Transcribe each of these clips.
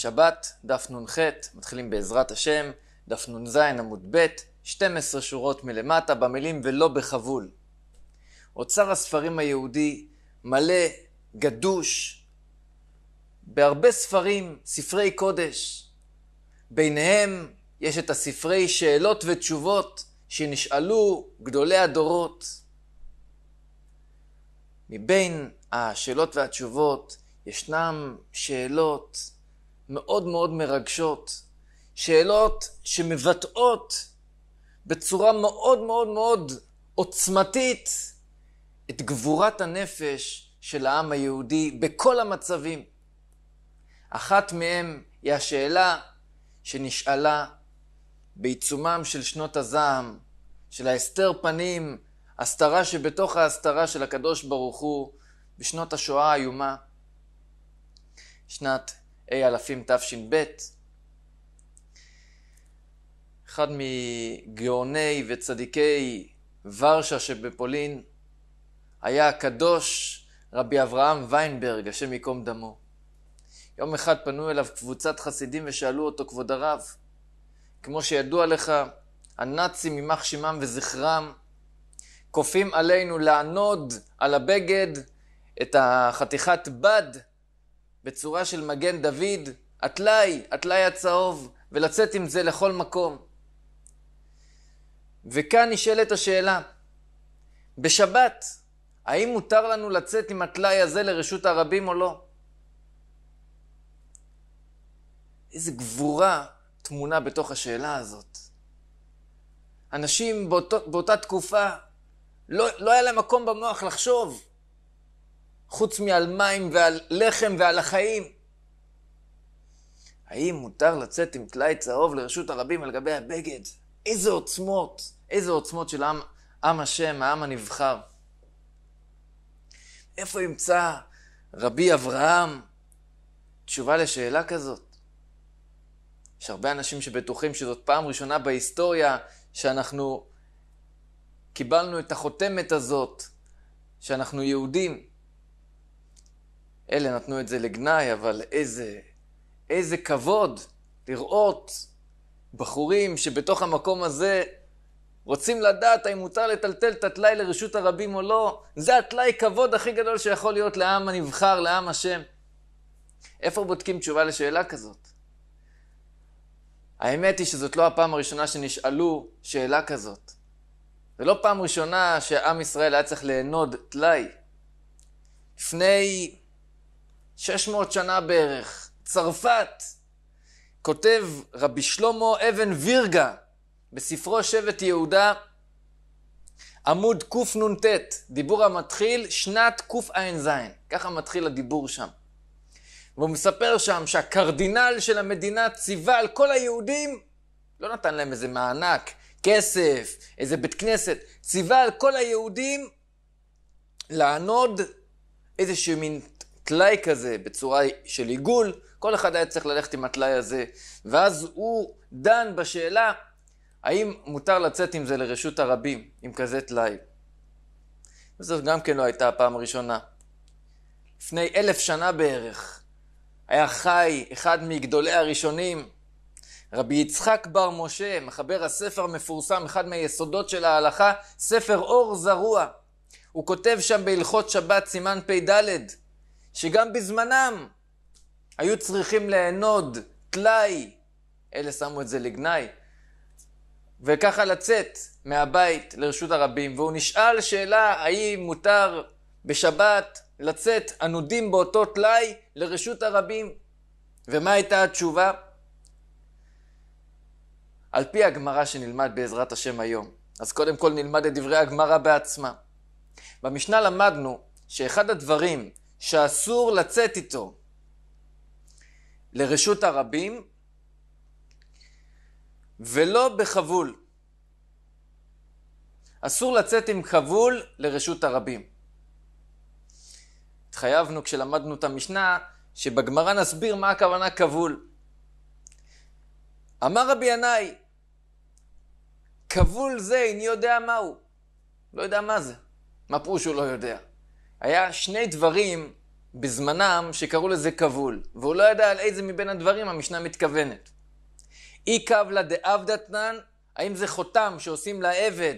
שבת, דף נ"ח, מתחילים בעזרת השם, דף נ"ז עמוד ב', 12 שורות מלמטה, במילים ולא בחבול. אוצר הספרים היהודי מלא, גדוש, בהרבה ספרים, ספרי קודש. ביניהם יש את הספרי שאלות ותשובות שנשאלו גדולי הדורות. מבין השאלות והתשובות ישנם שאלות מאוד מאוד מרגשות, שאלות שמבטאות בצורה מאוד מאוד מאוד עוצמתית את גבורת הנפש של העם היהודי בכל המצבים. אחת מהן היא השאלה שנשאלה בעיצומם של שנות הזעם, של ההסתר פנים, הסתרה שבתוך ההסתרה של הקדוש ברוך הוא בשנות השואה האיומה, שנת ה' אלפים תש"ב. אחד מגאוני וצדיקי ורשה שבפולין היה הקדוש רבי אברהם ויינברג, השם ייקום דמו. יום אחד פנו אליו קבוצת חסידים ושאלו אותו, כבוד הרב, כמו שידוע לך, הנאצים, יימח שמם וזכרם, כופים עלינו לענוד על הבגד את החתיכת בד בצורה של מגן דוד, הטלאי, הטלאי הצהוב, ולצאת עם זה לכל מקום. וכאן נשאלת השאלה, בשבת, האם מותר לנו לצאת עם הטלאי הזה לרשות הרבים או לא? איזה גבורה טמונה בתוך השאלה הזאת. אנשים באותו, באותה תקופה, לא, לא היה להם מקום במוח לחשוב. חוץ מעל מים ועל לחם ועל החיים? האם מותר לצאת עם טלאי צהוב לרשות הרבים על גבי הבגד? איזה עוצמות, איזה עוצמות של עם, עם השם, העם הנבחר. איפה ימצא רבי אברהם תשובה לשאלה כזאת? יש הרבה אנשים שבטוחים שזאת פעם ראשונה בהיסטוריה שאנחנו קיבלנו את החותמת הזאת, שאנחנו יהודים. אלה נתנו את זה לגנאי, אבל איזה, איזה כבוד לראות בחורים שבתוך המקום הזה רוצים לדעת האם מותר לטלטל את הטלאי לרשות הרבים או לא. זה הטלאי כבוד הכי גדול שיכול להיות לעם הנבחר, לעם השם. איפה בודקים תשובה לשאלה כזאת? האמת היא שזאת לא הפעם הראשונה שנשאלו שאלה כזאת. זו לא פעם ראשונה שעם ישראל היה צריך לענוד טלאי. לפני 600 שנה בערך, צרפת. כותב רבי שלמה אבן וירגה בספרו שבט יהודה, עמוד קנ"ט, דיבור המתחיל, שנת קע"ז. ככה מתחיל הדיבור שם. והוא מספר שם שהקרדינל של המדינה ציווה על כל היהודים, לא נתן להם איזה מענק, כסף, איזה בית כנסת, ציווה על כל היהודים לענוד איזשהו מין טלאי כזה בצורה של עיגול, כל אחד היה צריך ללכת עם הטלאי הזה, ואז הוא דן בשאלה האם מותר לצאת עם זה לרשות הרבים, עם כזה טלאי. וזאת גם כן לא הייתה הפעם הראשונה. לפני אלף שנה בערך, היה חי אחד מגדולי הראשונים, רבי יצחק בר משה, מחבר הספר המפורסם, אחד מהיסודות של ההלכה, ספר אור זרוע. הוא כותב שם בהלכות שבת סימן פ"ד, שגם בזמנם היו צריכים לענוד טלאי, אלה שמו את זה לגנאי, וככה לצאת מהבית לרשות הרבים, והוא נשאל שאלה האם מותר בשבת לצאת ענודים באותו טלאי לרשות הרבים, ומה הייתה התשובה? על פי הגמרא שנלמד בעזרת השם היום. אז קודם כל נלמד את דברי הגמרא בעצמה. במשנה למדנו שאחד הדברים שאסור לצאת איתו לרשות הרבים ולא בחבול. אסור לצאת עם חבול לרשות הרבים. התחייבנו כשלמדנו את המשנה שבגמרא נסביר מה הכוונה כבול. אמר רבי ינאי, כבול זה איני יודע מהו. לא יודע מה זה. מה פירוש הוא לא יודע? היה שני דברים בזמנם שקראו לזה כבול, והוא לא ידע על איזה מבין הדברים המשנה מתכוונת. אי קבלה דאבדא תנן, האם זה חותם שעושים לעבד,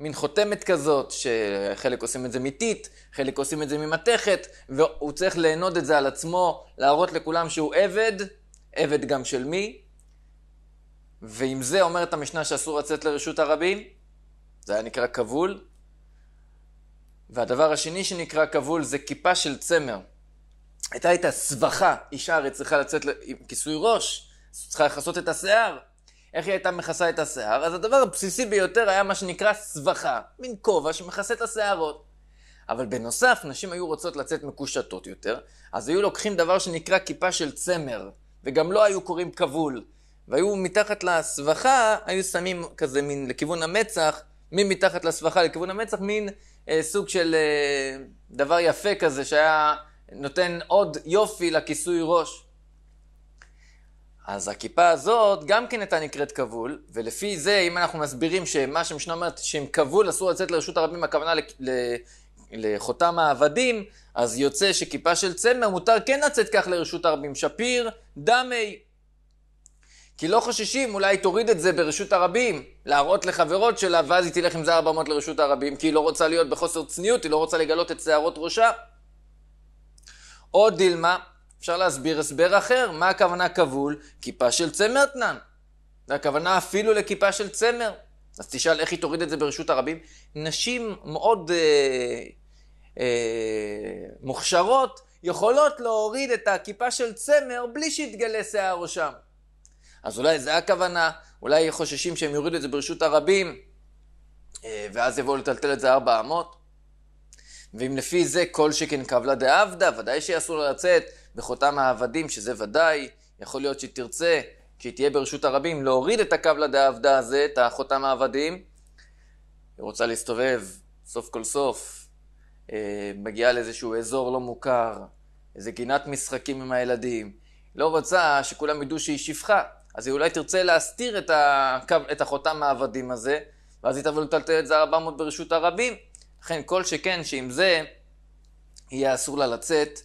מין חותמת כזאת, שחלק עושים את זה מיתית, חלק עושים את זה ממתכת, והוא צריך לענוד את זה על עצמו, להראות לכולם שהוא עבד, עבד גם של מי? ועם זה אומרת המשנה שאסור לצאת לרשות הרבים, זה היה נקרא כבול, והדבר השני שנקרא כבול זה כיפה של צמר. הייתה איתה סבכה, אישה הרי צריכה לצאת עם כיסוי ראש, צריכה לכסות את השיער. איך היא הייתה מכסה את השיער? אז הדבר הבסיסי ביותר היה מה שנקרא סבכה, מין כובע שמכסה את השיערות. אבל בנוסף, נשים היו רוצות לצאת מקושטות יותר, אז היו לוקחים דבר שנקרא כיפה של צמר, וגם לא היו קוראים כבול. והיו מתחת לסבכה, היו שמים כזה מין לכיוון המצח, מתחת לסבכה לכיוון המצח, מין אה, סוג של אה, דבר יפה כזה שהיה נותן עוד יופי לכיסוי ראש. אז הכיפה הזאת גם כן הייתה נקראת כבול, ולפי זה אם אנחנו מסבירים שמה שמשנה אומרת שהם כבול אסור לצאת לרשות הרבים הכוונה לחותם העבדים, אז יוצא שכיפה של צמר מותר כן לצאת כך לרשות הרבים. שפיר, דמי, כי לא חוששים, אולי תוריד את זה ברשות הרבים, להראות לחברות שלה, ואז היא תלך עם זה ארבע מאות לרשות הרבים, כי היא לא רוצה להיות בחוסר צניעות, היא לא רוצה לגלות את שערות ראשה. עוד דילמה, אפשר להסביר הסבר אחר, מה הכוונה כבול? כיפה של צמר תנן. הכוונה אפילו לכיפה של צמר. אז תשאל איך היא תוריד את זה ברשות הרבים. נשים מאוד אה, אה, מוכשרות יכולות להוריד את הכיפה של צמר בלי שיתגלה שיער ראשם. אז אולי זה הכוונה, אולי חוששים שהם יורידו את זה ברשות הרבים, אה, ואז יבואו לטלטל את זה ארבע אמות. ואם לפי זה כל שכן קבלה דעבדה, ודאי שאסור לה לצאת בחותם העבדים, שזה ודאי, יכול להיות שתרצה, כשהיא תהיה ברשות הרבים, להוריד את הקבלה דעבדה הזה, את החותם העבדים. היא רוצה להסתובב, סוף כל סוף, אה, מגיעה לאיזשהו אזור לא מוכר, איזה גינת משחקים עם הילדים. לא רוצה שכולם ידעו שהיא שפחה. אז היא אולי תרצה להסתיר את, הקו, את החותם העבדים הזה, ואז היא תבוא לטלטל את זה 400 ברשות הרבים. לכן כל שכן שעם זה יהיה אסור לה לצאת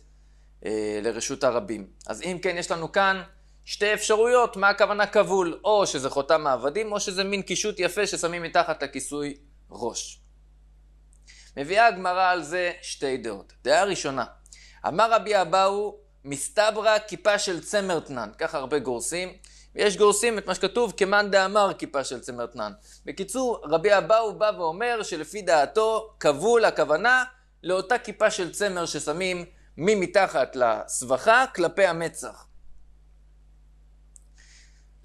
אה, לרשות הרבים. אז אם כן, יש לנו כאן שתי אפשרויות מה הכוונה כבול, או שזה חותם העבדים, או שזה מין קישוט יפה ששמים מתחת לכיסוי ראש. מביאה הגמרא על זה שתי דעות. דעה ראשונה, אמר רבי אבאו, מסתברא כיפה של צמרתנן, ככה הרבה גורסים, יש גורסים את מה שכתוב כמאן דאמר כיפה של תנן. בקיצור, רבי אבאו בא ואומר שלפי דעתו כבול הכוונה לאותה כיפה של צמר ששמים ממתחת לסבכה כלפי המצח.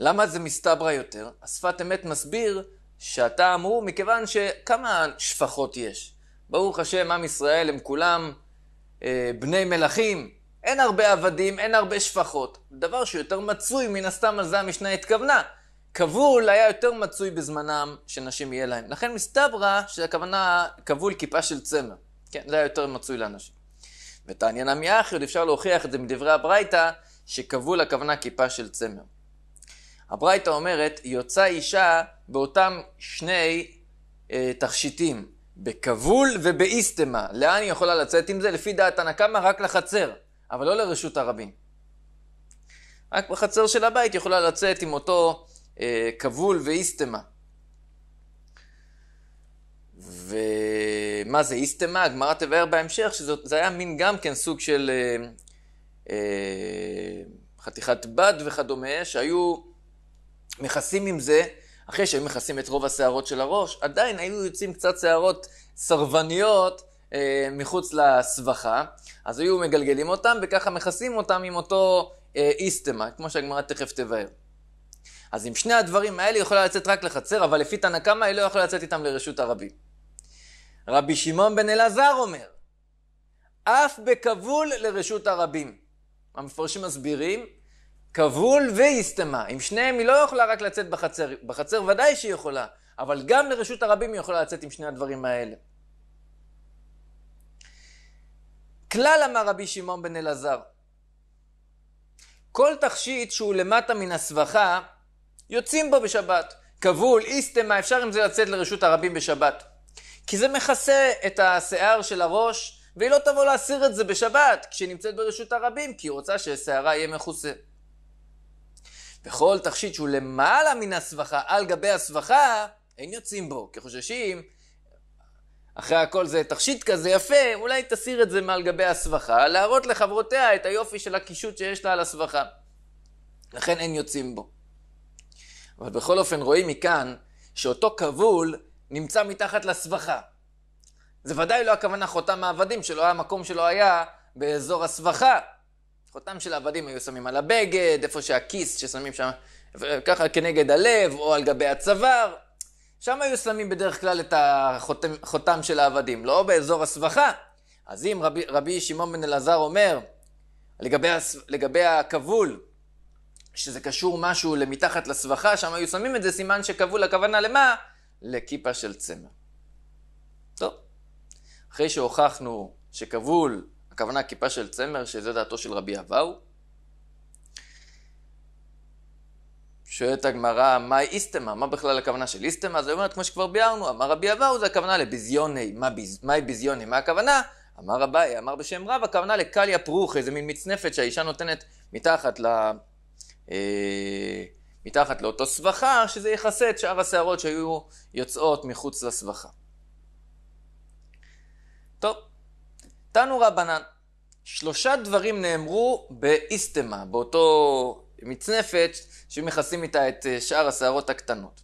למה זה מסתברא יותר? השפת אמת מסביר שאתה אמרו מכיוון שכמה שפחות יש. ברוך השם, עם ישראל הם כולם אה, בני מלכים, אין הרבה עבדים, אין הרבה שפחות. דבר שיותר מצוי, מן הסתם על זה המשנה התכוונה. כבול היה יותר מצוי בזמנם שנשים יהיה להם. לכן מסתברא שהכוונה כבול כיפה של צמר. כן, זה היה יותר מצוי לאנשים. ותעניין עמי אחי, עוד אפשר להוכיח את זה מדברי הברייתא, שכבול הכוונה כיפה של צמר. הברייתא אומרת, יוצא אישה באותם שני אה, תכשיטים, בכבול ובאיסטמה. לאן היא יכולה לצאת עם זה? לפי דעת הנקמה, רק לחצר. אבל לא לרשות הרבים. רק בחצר של הבית יכולה לצאת עם אותו אה, כבול ואיסטמה. ומה זה איסטמה? הגמרא תבאר בהמשך שזה היה מין גם כן סוג של אה, אה, חתיכת בד וכדומה, שהיו מכסים עם זה, אחרי שהיו מכסים את רוב השערות של הראש, עדיין היו יוצאים קצת שערות סרבניות אה, מחוץ לסבכה. אז היו מגלגלים אותם, וככה מכסים אותם עם אותו אה, איסטמה, כמו שהגמרא תכף תבהר. אז עם שני הדברים האלה היא יכולה לצאת רק לחצר, אבל לפי תנא קמא היא לא יכולה לצאת איתם לרשות הרבים. רבי שמעון בן אלעזר אומר, אף בכבול לרשות הרבים. המפרשים מסבירים, כבול ואיסטמה. עם שניהם היא לא יכולה רק לצאת בחצר, בחצר ודאי שהיא יכולה, אבל גם לרשות הרבים היא יכולה לצאת עם שני הדברים האלה. כלל אמר רבי שמעון בן אלעזר. כל תכשיט שהוא למטה מן הסבכה, יוצאים בו בשבת. כבול, איסטמה, אפשר עם זה לצאת לרשות הרבים בשבת. כי זה מכסה את השיער של הראש, והיא לא תבוא להסיר את זה בשבת, כשהיא נמצאת ברשות הרבים, כי היא רוצה ששערה יהיה מכוסה. וכל תכשיט שהוא למעלה מן הסבכה, על גבי הסבכה, אין יוצאים בו, כי חוששים אחרי הכל זה תכשיט כזה יפה, אולי תסיר את זה מעל גבי הסבכה, להראות לחברותיה את היופי של הקישוט שיש לה על הסבכה. לכן אין יוצאים בו. אבל בכל אופן רואים מכאן שאותו כבול נמצא מתחת לסבכה. זה ודאי לא הכוונה חותם העבדים, שלא היה מקום שלא היה באזור הסבכה. חותם של העבדים היו שמים על הבגד, איפה שהכיס ששמים שם, ככה כנגד הלב, או על גבי הצוואר. שם היו שמים בדרך כלל את החותם של העבדים, לא באזור הסבכה. אז אם רבי, רבי שמעון בן אלעזר אומר, לגבי, לגבי הכבול, שזה קשור משהו למתחת לסבכה, שם היו שמים את זה, סימן שכבול הכוונה למה? לכיפה של צמר. טוב. אחרי שהוכחנו שכבול, הכוונה כיפה של צמר, שזה דעתו של רבי אבאו, שואלת הגמרא, מה איסטמה? מה בכלל הכוונה של איסטמה? זה אומרת, כמו שכבר ביארנו, אמר רבי אבאו, זה הכוונה לביזיוני. מה ביז... מה היא ביזיוני? מה הכוונה? אמר רבי, אמר בשם רב, הכוונה לקליה פרוך, איזה מין מצנפת שהאישה נותנת מתחת ל... אה... מתחת לאותו סבכה, שזה יכסה את שאר השערות שהיו יוצאות מחוץ לסבכה. טוב, תנו רבנן, שלושה דברים נאמרו באיסטמה, באותו מצנפת שמכסים איתה את אה, שאר השערות הקטנות.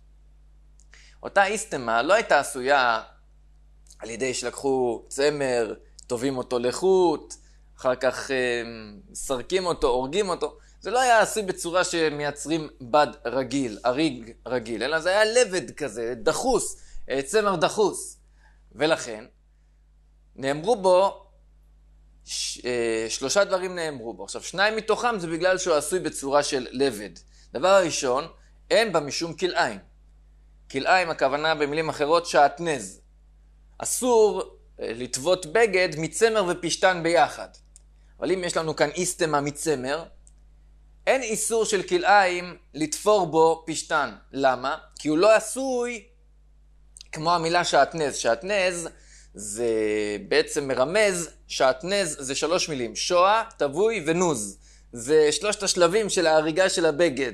אותה איסטמה לא הייתה עשויה על ידי שלקחו צמר, טובים אותו לחוט, אחר כך אה, סרקים אותו, הורגים אותו. זה לא היה עשוי בצורה שמייצרים בד רגיל, אריג רגיל, אלא זה היה לבד כזה, דחוס, אה, צמר דחוס. ולכן, נאמרו בו ש, אה, שלושה דברים נאמרו בו. עכשיו, שניים מתוכם זה בגלל שהוא עשוי בצורה של לבד. דבר ראשון, אין בה משום כלאיים. כלאיים, הכוונה במילים אחרות, שעטנז. אסור אה, לטוות בגד מצמר ופשתן ביחד. אבל אם יש לנו כאן איסטמה מצמר, אין איסור של כלאיים לתפור בו פשתן. למה? כי הוא לא עשוי כמו המילה שעטנז. שעטנז זה בעצם מרמז, שעטנז זה שלוש מילים, שואה, תבוי ונוז. זה שלושת השלבים של ההריגה של הבגד.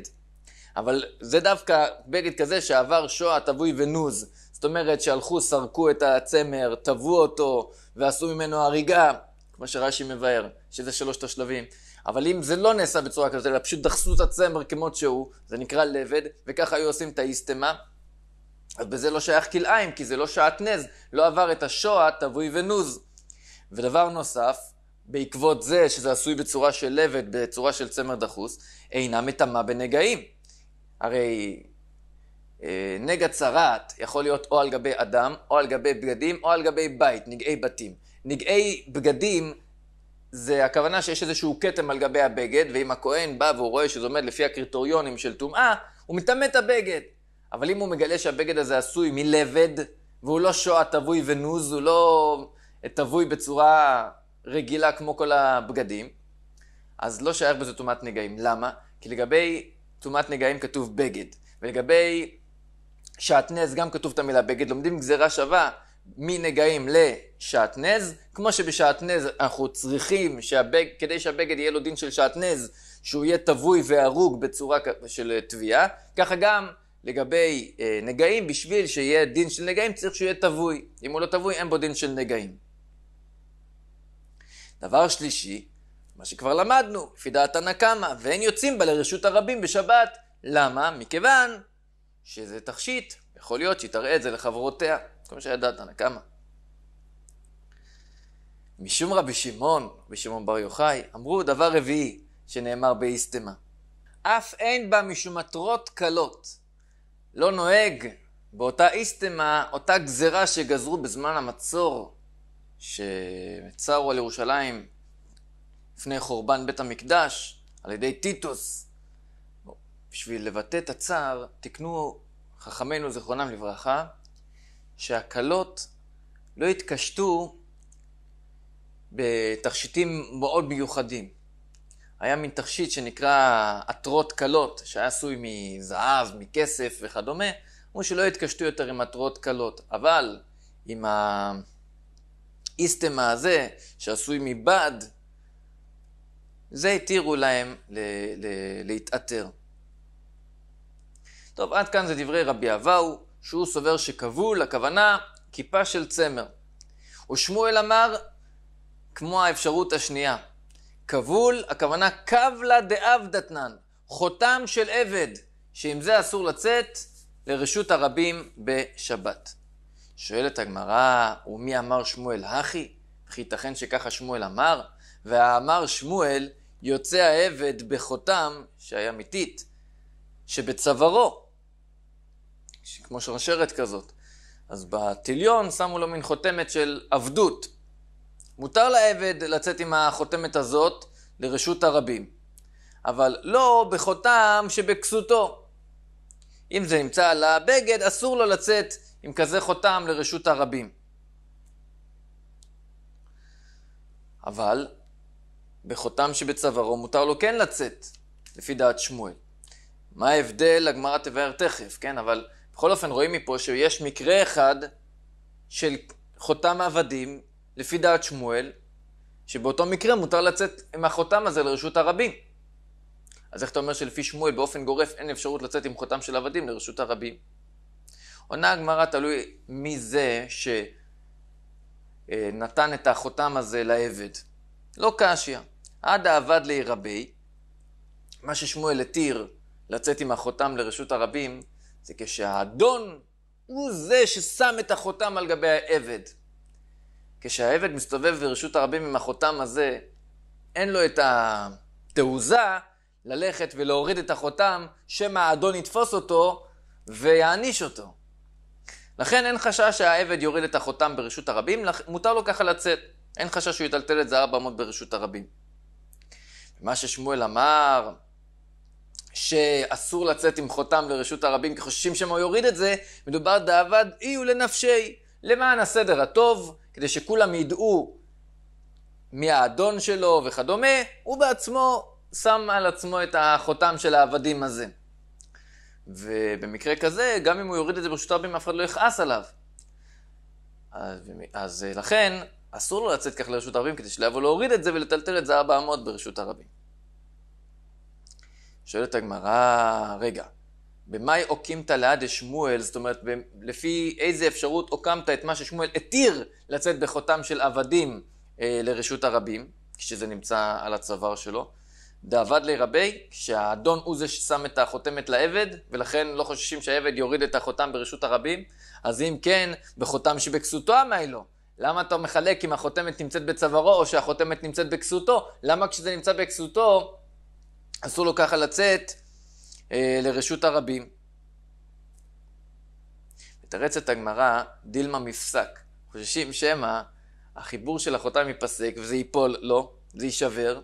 אבל זה דווקא בגד כזה שעבר שואה, תבוי ונוז. זאת אומרת שהלכו, סרקו את הצמר, טבעו אותו ועשו ממנו הריגה, כמו שרש"י מבאר, שזה שלושת השלבים. אבל אם זה לא נעשה בצורה כזאת, אלא פשוט דחסו את הצמר כמות שהוא, זה נקרא לבד, וככה היו עושים את האיסטמה, אז בזה לא שייך כלאיים, כי זה לא שעטנז, לא עבר את השואה, תבוי ונוז. ודבר נוסף, בעקבות זה שזה עשוי בצורה של לבד, בצורה של צמר דחוס, אינה מטמא בנגעים. הרי אה, נגע צרעת יכול להיות או על גבי אדם, או על גבי בגדים, או על גבי בית, נגעי בתים. נגעי בגדים זה הכוונה שיש איזשהו כתם על גבי הבגד, ואם הכהן בא והוא רואה שזה עומד לפי הקריטריונים של טומאה, הוא מטמא את הבגד. אבל אם הוא מגלה שהבגד הזה עשוי מלבד, והוא לא שואה טבוי ונוז, הוא לא טבוי בצורה רגילה כמו כל הבגדים, אז לא שייך בזה טומאת נגעים. למה? כי לגבי טומאת נגעים כתוב בגד, ולגבי שעטנז גם כתוב את המילה בגד, לומדים גזירה שווה מנגעים לשעטנז, כמו שבשעטנז אנחנו צריכים, שהבג, כדי שהבגד יהיה לו דין של שעטנז, שהוא יהיה טבוי והרוג בצורה של תביעה, ככה גם לגבי אה, נגעים, בשביל שיהיה דין של נגעים צריך שהוא יהיה תבוי. אם הוא לא תבוי, אין בו דין של נגעים. דבר שלישי, מה שכבר למדנו, לפי דעת הנקמה, ואין יוצאים בה לרשות הרבים בשבת. למה? מכיוון שזה תכשיט, יכול להיות שהיא תראה את זה לחברותיה, כמו שידעת נקמה. משום רבי שמעון, רבי שמעון בר יוחאי, אמרו דבר רביעי שנאמר באיסטמה. אף אין בה משום מטרות קלות, לא נוהג באותה איסטמה, אותה גזרה שגזרו בזמן המצור שצרו על ירושלים לפני חורבן בית המקדש על ידי טיטוס. בשביל לבטא את הצער, תקנו חכמינו זיכרונם לברכה, שהכלות לא התקשטו בתכשיטים מאוד מיוחדים. היה מין תכשיט שנקרא עטרות קלות, שהיה עשוי מזהב, מכסף וכדומה. אמרו שלא יתקשטו יותר עם עטרות קלות, אבל עם האיסטמה הזה, שעשוי מבד, זה התירו להם ל- ל- להתעטר. טוב, עד כאן זה דברי רבי אבהו, שהוא סובר שכבול, הכוונה, כיפה של צמר. ושמואל אמר, כמו האפשרות השנייה, כבול, הכוונה קבלה דאבדתנן, חותם של עבד, שעם זה אסור לצאת לרשות הרבים בשבת. שואלת הגמרא, ומי אמר שמואל הכי? וכי ייתכן שככה שמואל אמר? והאמר שמואל, יוצא העבד בחותם, שהיה מיתית, שבצווארו, כמו שרשרת כזאת. אז בטיליון שמו לו מין חותמת של עבדות. מותר לעבד לצאת עם החותמת הזאת לרשות הרבים, אבל לא בחותם שבכסותו. אם זה נמצא על הבגד, אסור לו לצאת עם כזה חותם לרשות הרבים. אבל בחותם שבצווארו מותר לו כן לצאת, לפי דעת שמואל. מה ההבדל? הגמרא תבהר תכף, כן? אבל בכל אופן רואים מפה שיש מקרה אחד של חותם עבדים לפי דעת שמואל, שבאותו מקרה מותר לצאת עם החותם הזה לרשות הרבים. אז איך אתה אומר שלפי שמואל באופן גורף אין אפשרות לצאת עם חותם של עבדים לרשות הרבים? עונה הגמרא תלוי מי זה שנתן את החותם הזה לעבד. לא קשיא. עד העבד לירבי, מה ששמואל התיר לצאת עם החותם לרשות הרבים, זה כשהאדון הוא זה ששם את החותם על גבי העבד. כשהעבד מסתובב ברשות הרבים עם החותם הזה, אין לו את התעוזה ללכת ולהוריד את החותם, שמא האדון יתפוס אותו ויעניש אותו. לכן אין חשש שהעבד יוריד את החותם ברשות הרבים, מותר לו ככה לצאת. אין חשש שהוא יטלטל את זהר במות ברשות הרבים. מה ששמואל אמר, שאסור לצאת עם חותם לרשות הרבים, כי חוששים שמא יוריד את זה, מדובר דאבד אי ולנפשי, למען הסדר הטוב, כדי שכולם ידעו מי האדון שלו וכדומה, הוא בעצמו שם על עצמו את החותם של העבדים הזה. ובמקרה כזה, גם אם הוא יוריד את זה ברשות הרבים, אף אחד לא יכעס עליו. אז, אז לכן, אסור לו לצאת כך לרשות הרבים, כדי שלא יבוא להוריד את זה ולטלטל את זה 400 ברשות הרבים. שואלת הגמרא, רגע, במאי הוקימת לעד שמואל, זאת אומרת לפי איזה אפשרות אוקמת את מה ששמואל התיר לצאת בחותם של עבדים אה, לרשות הרבים, כשזה נמצא על הצוואר שלו. דאבד לרבי, כשהאדון הוא זה ששם את החותמת לעבד, ולכן לא חוששים שהעבד יוריד את החותם ברשות הרבים, אז אם כן, בחותם שבכסותו אמי לו. למה אתה מחלק אם החותמת נמצאת בצווארו או שהחותמת נמצאת בכסותו? למה כשזה נמצא בכסותו אסור לו ככה לצאת אה, לרשות הרבים. מתרצת הגמרא, דילמה מפסק. חוששים שמא החיבור של החותם ייפסק וזה ייפול, לא, זה יישבר.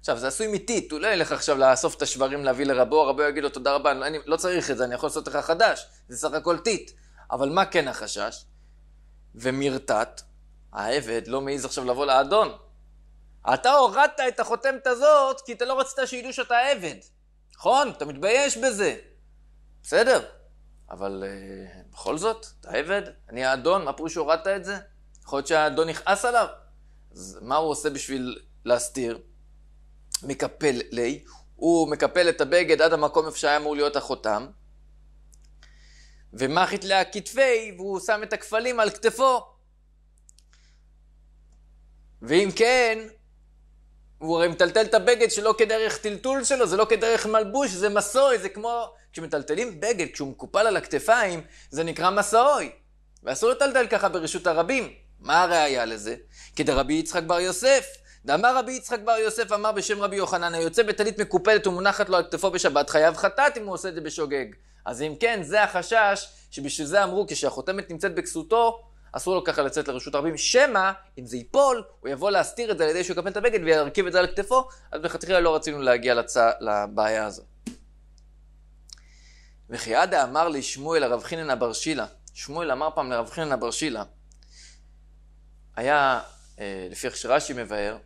עכשיו, זה עשוי מיתית, הוא לא ילך עכשיו לאסוף את השברים להביא לרבו, הרבו יגיד לו תודה רבה, אני לא צריך את זה, אני יכול לעשות לך חדש, זה סך הכל טיט. אבל מה כן החשש? ומרתת, העבד לא מעז עכשיו לבוא לאדון. אתה הורדת את החותמת הזאת כי אתה לא רצית שידעו שאתה עבד. נכון, אתה מתבייש בזה. בסדר, אבל uh, בכל זאת, אתה עבד, אני האדון, מה פירוש שהורדת את זה? יכול להיות שהאדון נכעס עליו. אז מה הוא עושה בשביל להסתיר? מקפל לי, הוא מקפל את הבגד עד המקום איפה שהיה אמור להיות החותם, ומחית לה כתפי, והוא שם את הכפלים על כתפו. ואם כן, הוא הרי מטלטל את הבגד שלא כדרך טלטול שלו, זה לא כדרך מלבוש, זה מסוי, זה כמו... כשמטלטלים בגד, כשהוא מקופל על הכתפיים, זה נקרא מסוי. ואסור לטלטל ככה ברשות הרבים. מה הראיה לזה? כדרבי יצחק בר יוסף. דאמר רבי יצחק בר יוסף, אמר בשם רבי יוחנן, היוצא בטלית מקופלת ומונחת לו על כתפו בשבת, חייב חטאת אם הוא עושה את זה בשוגג. אז אם כן, זה החשש, שבשביל זה אמרו, כשהחותמת נמצאת בכסותו, אסור לו ככה לצאת לרשות הרבים, שמא אם זה ייפול, הוא יבוא להסתיר את זה על ידי שהוא יקבל את הבגד וירכיב את זה על כתפו, אז מלכתחילה לא רצינו להגיע לצ... לבעיה הזו. וכי עדה אמר לי שמואל הרב חינן אברשילה, שמואל אמר פעם לרב חינן אברשילה, היה, אה, לפי איך שרש"י מבאר,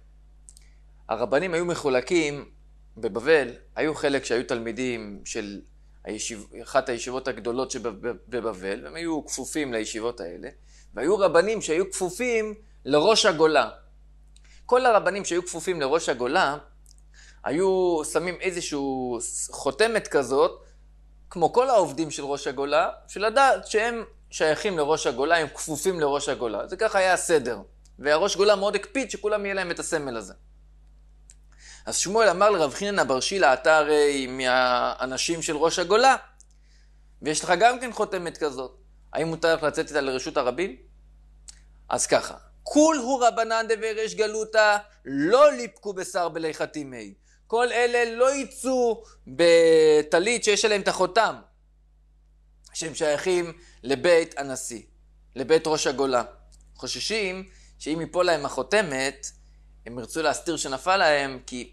הרבנים היו מחולקים בבבל, היו חלק שהיו תלמידים של הישיב... אחת הישיבות הגדולות שבבבל, והם היו כפופים לישיבות האלה, והיו רבנים שהיו כפופים לראש הגולה. כל הרבנים שהיו כפופים לראש הגולה, היו שמים איזושהי חותמת כזאת, כמו כל העובדים של ראש הגולה, בשביל לדעת שהם שייכים לראש הגולה, הם כפופים לראש הגולה. זה ככה היה הסדר. והראש גולה מאוד הקפיד שכולם יהיה להם את הסמל הזה. אז שמואל אמר לרב חינן אברשילה, אתה הרי מהאנשים של ראש הגולה, ויש לך גם כן חותמת כזאת. האם מותר לך לצאת איתה לרשות הרבים? אז ככה, כול הוא רבנן דבריש גלותא, לא ליפקו בשר בליכתי מי. כל אלה לא יצאו בטלית שיש עליהם את החותם, שהם שייכים לבית הנשיא, לבית ראש הגולה. חוששים שאם יפול להם החותמת, הם ירצו להסתיר שנפל להם, כי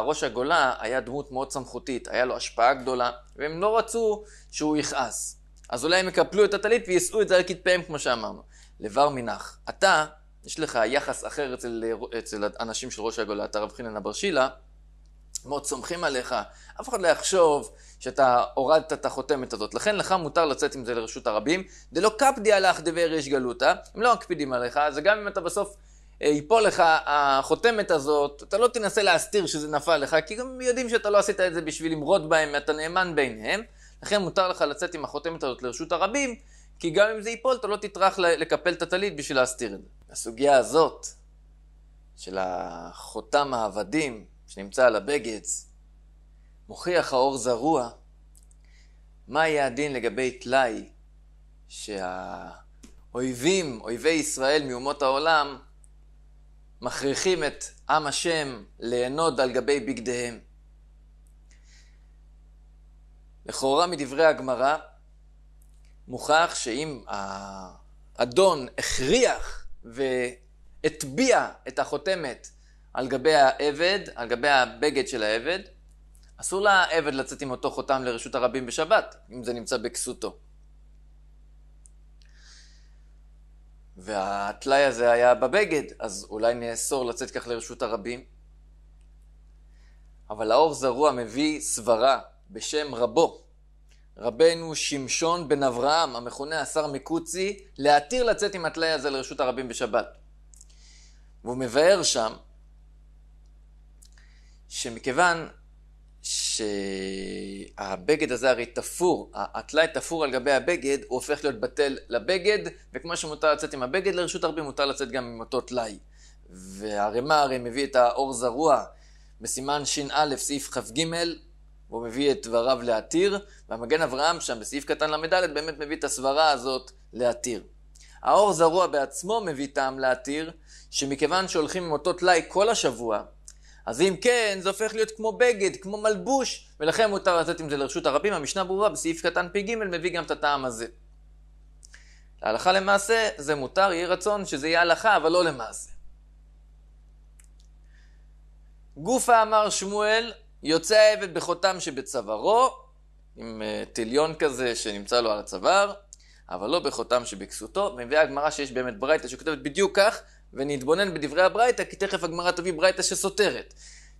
ראש הגולה היה דמות מאוד סמכותית, היה לו השפעה גדולה, והם לא רצו שהוא יכעס. אז אולי הם יקפלו את הטלית ויישאו את זה על כתפיהם, כמו שאמרנו. לבר מנח, אתה, יש לך יחס אחר אצל, אצל אנשים של ראש הגולה, אתה רב חינן אברשילה, מאוד סומכים עליך, אף אחד לא יחשוב שאתה הורדת את החותמת הזאת. לכן לך מותר לצאת עם זה לרשות הרבים, דלא קפדי עלך דבר יש גלותא, אה? הם לא מקפידים עליך, אז גם אם אתה בסוף אה, ייפול לך החותמת הזאת, אתה לא תנסה להסתיר שזה נפל לך, כי גם יודעים שאתה לא עשית את זה בשביל למרוד בהם, אתה נאמן ביניהם. לכן מותר לך לצאת עם החותמת הזאת לרשות הרבים, כי גם אם זה ייפול, אתה לא תטרח לקפל את הטלית בשביל להסתיר את זה. הסוגיה הזאת, של החותם העבדים שנמצא על הבגץ, מוכיח האור זרוע מה יהיה הדין לגבי טלאי שהאויבים, אויבי ישראל מאומות העולם, מכריחים את עם השם ליהנות על גבי בגדיהם. לכאורה מדברי הגמרא מוכח שאם האדון הכריח והטביע את החותמת על גבי העבד, על גבי הבגד של העבד, אסור לעבד לצאת עם אותו חותם לרשות הרבים בשבת, אם זה נמצא בכסותו. והטלאי הזה היה בבגד, אז אולי נאסור לצאת כך לרשות הרבים? אבל האור זרוע מביא סברה בשם רבו, רבנו שמשון בן אברהם, המכונה השר מקוצי, להתיר לצאת עם הטלאי הזה לרשות הרבים בשבת. והוא מבאר שם שמכיוון שהבגד הזה הרי תפור, הטלאי תפור על גבי הבגד, הוא הופך להיות בטל לבגד, וכמו שמותר לצאת עם הבגד לרשות הרבים, מותר לצאת גם עם אותו טלאי. והרמ"א הרי מביא את האור זרוע בסימן ש"א, סעיף כ"ג, והוא מביא את דבריו להתיר, והמגן אברהם שם בסעיף קטן ל"ד באמת מביא את הסברה הזאת להתיר. האור זרוע בעצמו מביא טעם להתיר, שמכיוון שהולכים עם אותו טלאי כל השבוע, אז אם כן, זה הופך להיות כמו בגד, כמו מלבוש, ולכן מותר לצאת עם זה לרשות הרבים. המשנה ברורה, בסעיף קטן פ"ג מביא גם את הטעם הזה. להלכה למעשה, זה מותר, יהי רצון שזה יהיה הלכה, אבל לא למעשה. גופה אמר שמואל, יוצא העבד בחותם שבצווארו, עם תליון אה, כזה שנמצא לו על הצוואר, אבל לא בחותם שבכסותו, מביאה הגמרא שיש באמת ברייתא שכותבת בדיוק כך, ונתבונן בדברי הברייתא, כי תכף הגמרא תביא ברייתא שסותרת.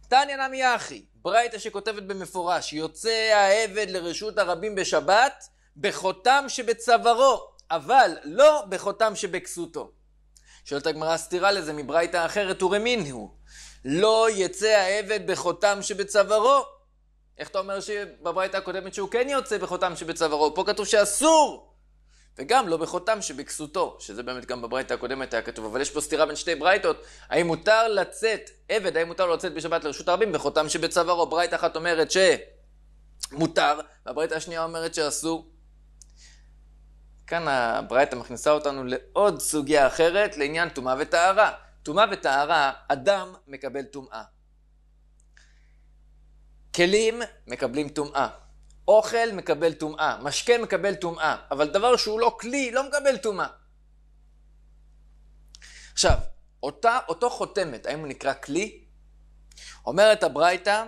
תניא נמי אחי, ברייתא שכותבת במפורש, יוצא העבד לרשות הרבים בשבת בחותם שבצווארו, אבל לא בחותם שבכסותו. שואלת הגמרא סתירה לזה מברייתא אחרת ורמין הוא. לא יצא העבד בחותם שבצווארו. איך אתה אומר שבברייתא הקודמת שהוא כן יוצא בחותם שבצווארו? פה כתוב שאסור. וגם לא בחותם שבכסותו, שזה באמת גם בברייתא הקודמת היה כתוב, אבל יש פה סתירה בין שתי ברייתות. האם מותר לצאת, עבד, האם מותר לו לצאת בשבת לרשות הרבים בחותם שבצווארו? ברייתא אחת אומרת שמותר, והברייתא השנייה אומרת שאסור. כאן הברייתא מכניסה אותנו לעוד סוגיה אחרת, לעניין טומאה וטהרה. טומאה וטהרה, אדם מקבל טומאה. כלים מקבלים טומאה. אוכל מקבל טומאה. משקה מקבל טומאה. אבל דבר שהוא לא כלי, לא מקבל טומאה. עכשיו, אותה, אותו חותמת, האם הוא נקרא כלי? אומרת הברייתא,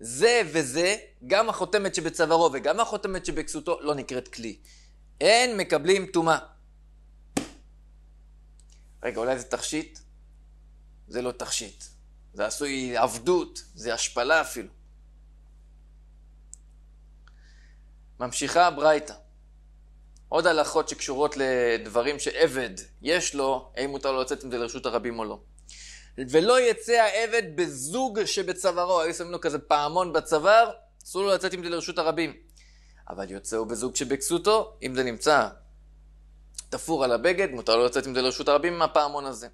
זה וזה, גם החותמת שבצווארו וגם החותמת שבכסותו לא נקראת כלי. אין מקבלים טומאה. רגע, אולי זה תכשיט? זה לא תכשיט. זה עשוי עבדות, זה השפלה אפילו. ממשיכה הברייתא. עוד הלכות שקשורות לדברים שעבד יש לו, האם מותר לו לצאת עם זה לרשות הרבים או לא. ולא יצא העבד בזוג שבצווארו, היו שמים לו כזה פעמון בצוואר, אסור לו לצאת עם זה לרשות הרבים. אבל יוצאו בזוג שבכסותו, אם זה נמצא תפור על הבגד, מותר לו לצאת עם זה לרשות הרבים עם הפעמון הזה.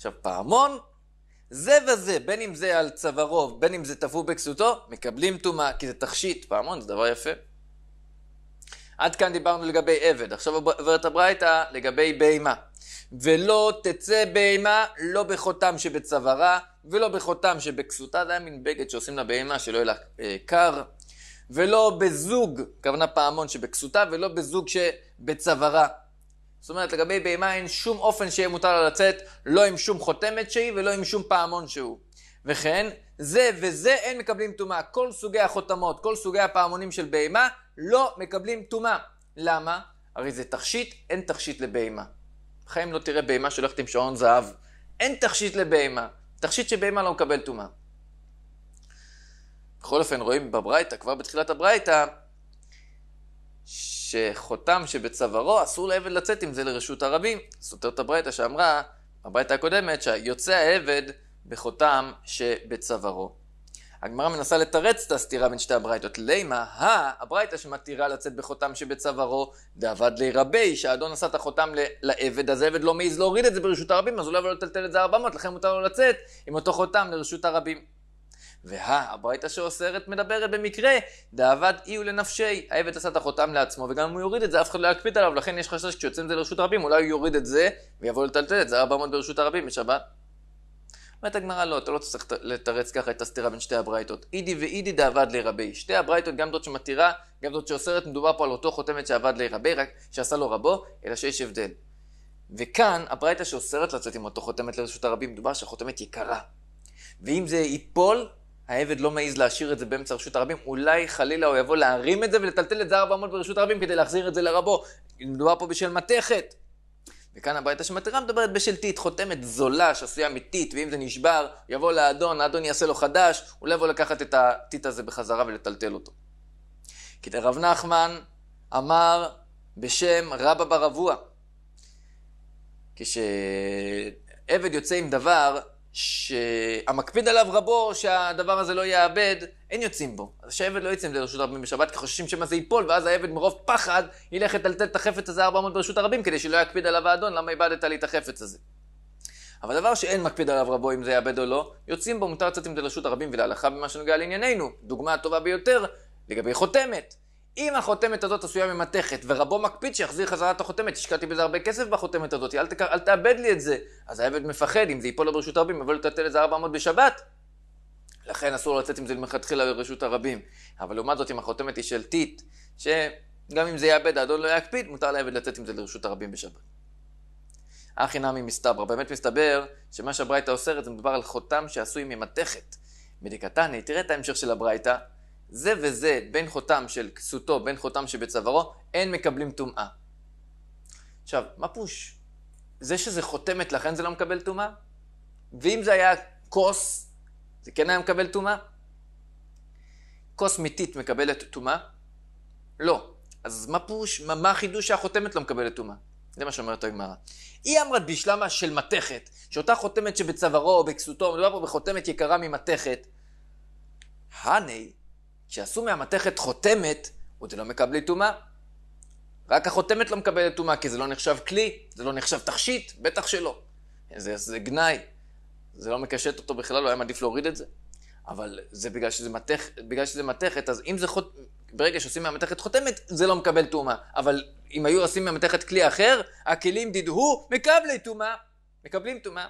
עכשיו פעמון, זה וזה, בין אם זה על צווארו, בין אם זה טבעו בכסותו, מקבלים טומאה, כי זה תכשיט, פעמון זה דבר יפה. עד כאן דיברנו לגבי עבד, עכשיו עוברת הברייתא לגבי בהמה. ולא תצא בהמה לא בחותם שבצווארה ולא בחותם שבכסותה, זה היה מין בגד שעושים לבהמה שלא יהיה לה אה, קר. ולא בזוג, כוונה פעמון שבכסותה, ולא בזוג שבצווארה. זאת אומרת, לגבי בהמה אין שום אופן שיהיה מותר לה לצאת, לא עם שום חותמת שהיא ולא עם שום פעמון שהוא. וכן, זה וזה אין מקבלים טומאה. כל סוגי החותמות, כל סוגי הפעמונים של בהמה, לא מקבלים טומאה. למה? הרי זה תכשיט, אין תכשיט לבהמה. בחיים לא תראה בהמה שהולכת עם שעון זהב. אין תכשיט לבהמה. תכשיט שבהמה לא מקבל טומאה. בכל אופן, רואים בברייתא, כבר בתחילת הברייתא, שחותם שבצווארו אסור לעבד לצאת עם זה לרשות הרבים. סותר את הברייתא שאמרה, הברייתא הקודמת, שיוצא העבד בחותם שבצווארו. הגמרא מנסה לתרץ את הסתירה בין שתי הברייתות. לימה, הא, הברייתא שמתירה לצאת בחותם שבצווארו, דאבד לירבי, שהאדון עשה את החותם לעבד, אז העבד לא מעז להוריד את זה ברשות הרבים, אז הוא לא יבוא לטלטל את זה 400, לכן מותר לו לצאת עם אותו חותם לרשות הרבים. והברייתא שאוסרת מדברת במקרה, דאבד אי הוא לנפשי. העבד עשה את החותם לעצמו, וגם אם הוא יוריד את זה, אף אחד לא יקפיד עליו, לכן יש חשש שכשיוצאים את זה לרשות הרבים, אולי הוא יוריד את זה, ויבוא לטלטל את זה ארבע מאות ברשות הרבים בשבת. אומרת הגמרא, לא, אתה לא צריך לתרץ ככה את הסתירה בין שתי הברייתות. אידי ואידי דאבד לרבי. שתי הברייתות, גם זאת שמתירה, גם זאת שאוסרת, מדובר פה על אותו חותמת שעבד לרבי, רק שעשה לו רבו, אלא שיש הבדל. וכאן, הברייתא שאוסרת לצאת עם אותו חותמת לרשות הרבים, מדובר שהחותמת יקרה. ואם זה ייפול, העבד לא מעז להשאיר את זה באמצע רשות הרבים, אולי חלילה הוא יבוא להרים את זה ולטלטל את זה ארבע 400 ברשות הרבים כדי להחזיר את זה לרבו. מדובר פה בשל מתכת. וכאן הברייתא שמתירה מדברת בשל טיט, חותמת זולה שעשויה מטיט, ואם זה נשבר, יבוא לאדון, האדון יעשה לו חדש, אולי לא יבוא לקחת את הטיט הזה בחזרה ולטלטל אותו. כי דרב נחמן אמר בשם רבא ברבוע, כשעבד יוצא עם דבר, שהמקפיד עליו רבו שהדבר הזה לא יאבד, אין יוצאים בו. אז שהעבד לא יוצאים לרשות הרבים בשבת, כי חוששים שמא זה ייפול, ואז העבד מרוב פחד ילך לטלטל את החפץ הזה 400 ברשות הרבים, כדי שלא יקפיד עליו האדון, למה איבדת לי את החפץ הזה. אבל דבר שאין מקפיד עליו רבו אם זה יאבד או לא, יוצאים בו, מותר לצאת עם זה לרשות הרבים ולהלכה במה שנוגע לענייננו. דוגמה הטובה ביותר, לגבי חותמת. אם החותמת הזאת עשויה ממתכת, ורבו מקפיד שיחזיר חזרה את החותמת, השקעתי בזה הרבה כסף בחותמת הזאת, אל, תקר, אל תאבד לי את זה. אז העבד מפחד, אם זה ייפול לו ברשות הרבים, יבוא לטלטל את זה 400 בשבת. לכן אסור לצאת עם זה מלכתחילה לרשות הרבים. אבל לעומת זאת, אם החותמת היא של טיט, שגם אם זה יאבד, האדון לא יקפיד, מותר לעבד לצאת עם זה לרשות הרבים בשבת. אחי נמי מסתבר, באמת מסתבר שמה שהברייתא אוסרת זה מדובר על חותם שעשוי ממתכת. מדקתני, תראה את ההמשך של הברייתא. זה וזה, בין חותם של כסותו, בין חותם שבצווארו, אין מקבלים טומאה. עכשיו, מה פוש? זה שזה חותמת לכן זה לא מקבל טומאה? ואם זה היה כוס, זה כן היה מקבל טומאה? כוס מיתית מקבלת טומאה? לא. אז מה פוש? מה, מה החידוש שהחותמת לא מקבלת טומאה? זה מה שאומרת הגמרא. היא אמרת בשלמה של מתכת, שאותה חותמת שבצווארו או בכסותו, מדובר פה בחותמת יקרה ממתכת, הני שעשו מהמתכת חותמת, עוד לא מקבלי טומאה. רק החותמת לא מקבלת טומאה, כי זה לא נחשב כלי, זה לא נחשב תכשיט, בטח שלא. זה, זה גנאי, זה לא מקשט אותו בכלל, לא היה מעדיף להוריד את זה. אבל זה בגלל שזה, מתכ, בגלל שזה מתכת, אז אם זה חות... ברגע שעושים מהמתכת חותמת, זה לא מקבל טומאה. אבל אם היו עושים מהמתכת כלי אחר, הכלים דידהו מקבלי טומאה. מקבלים טומאה.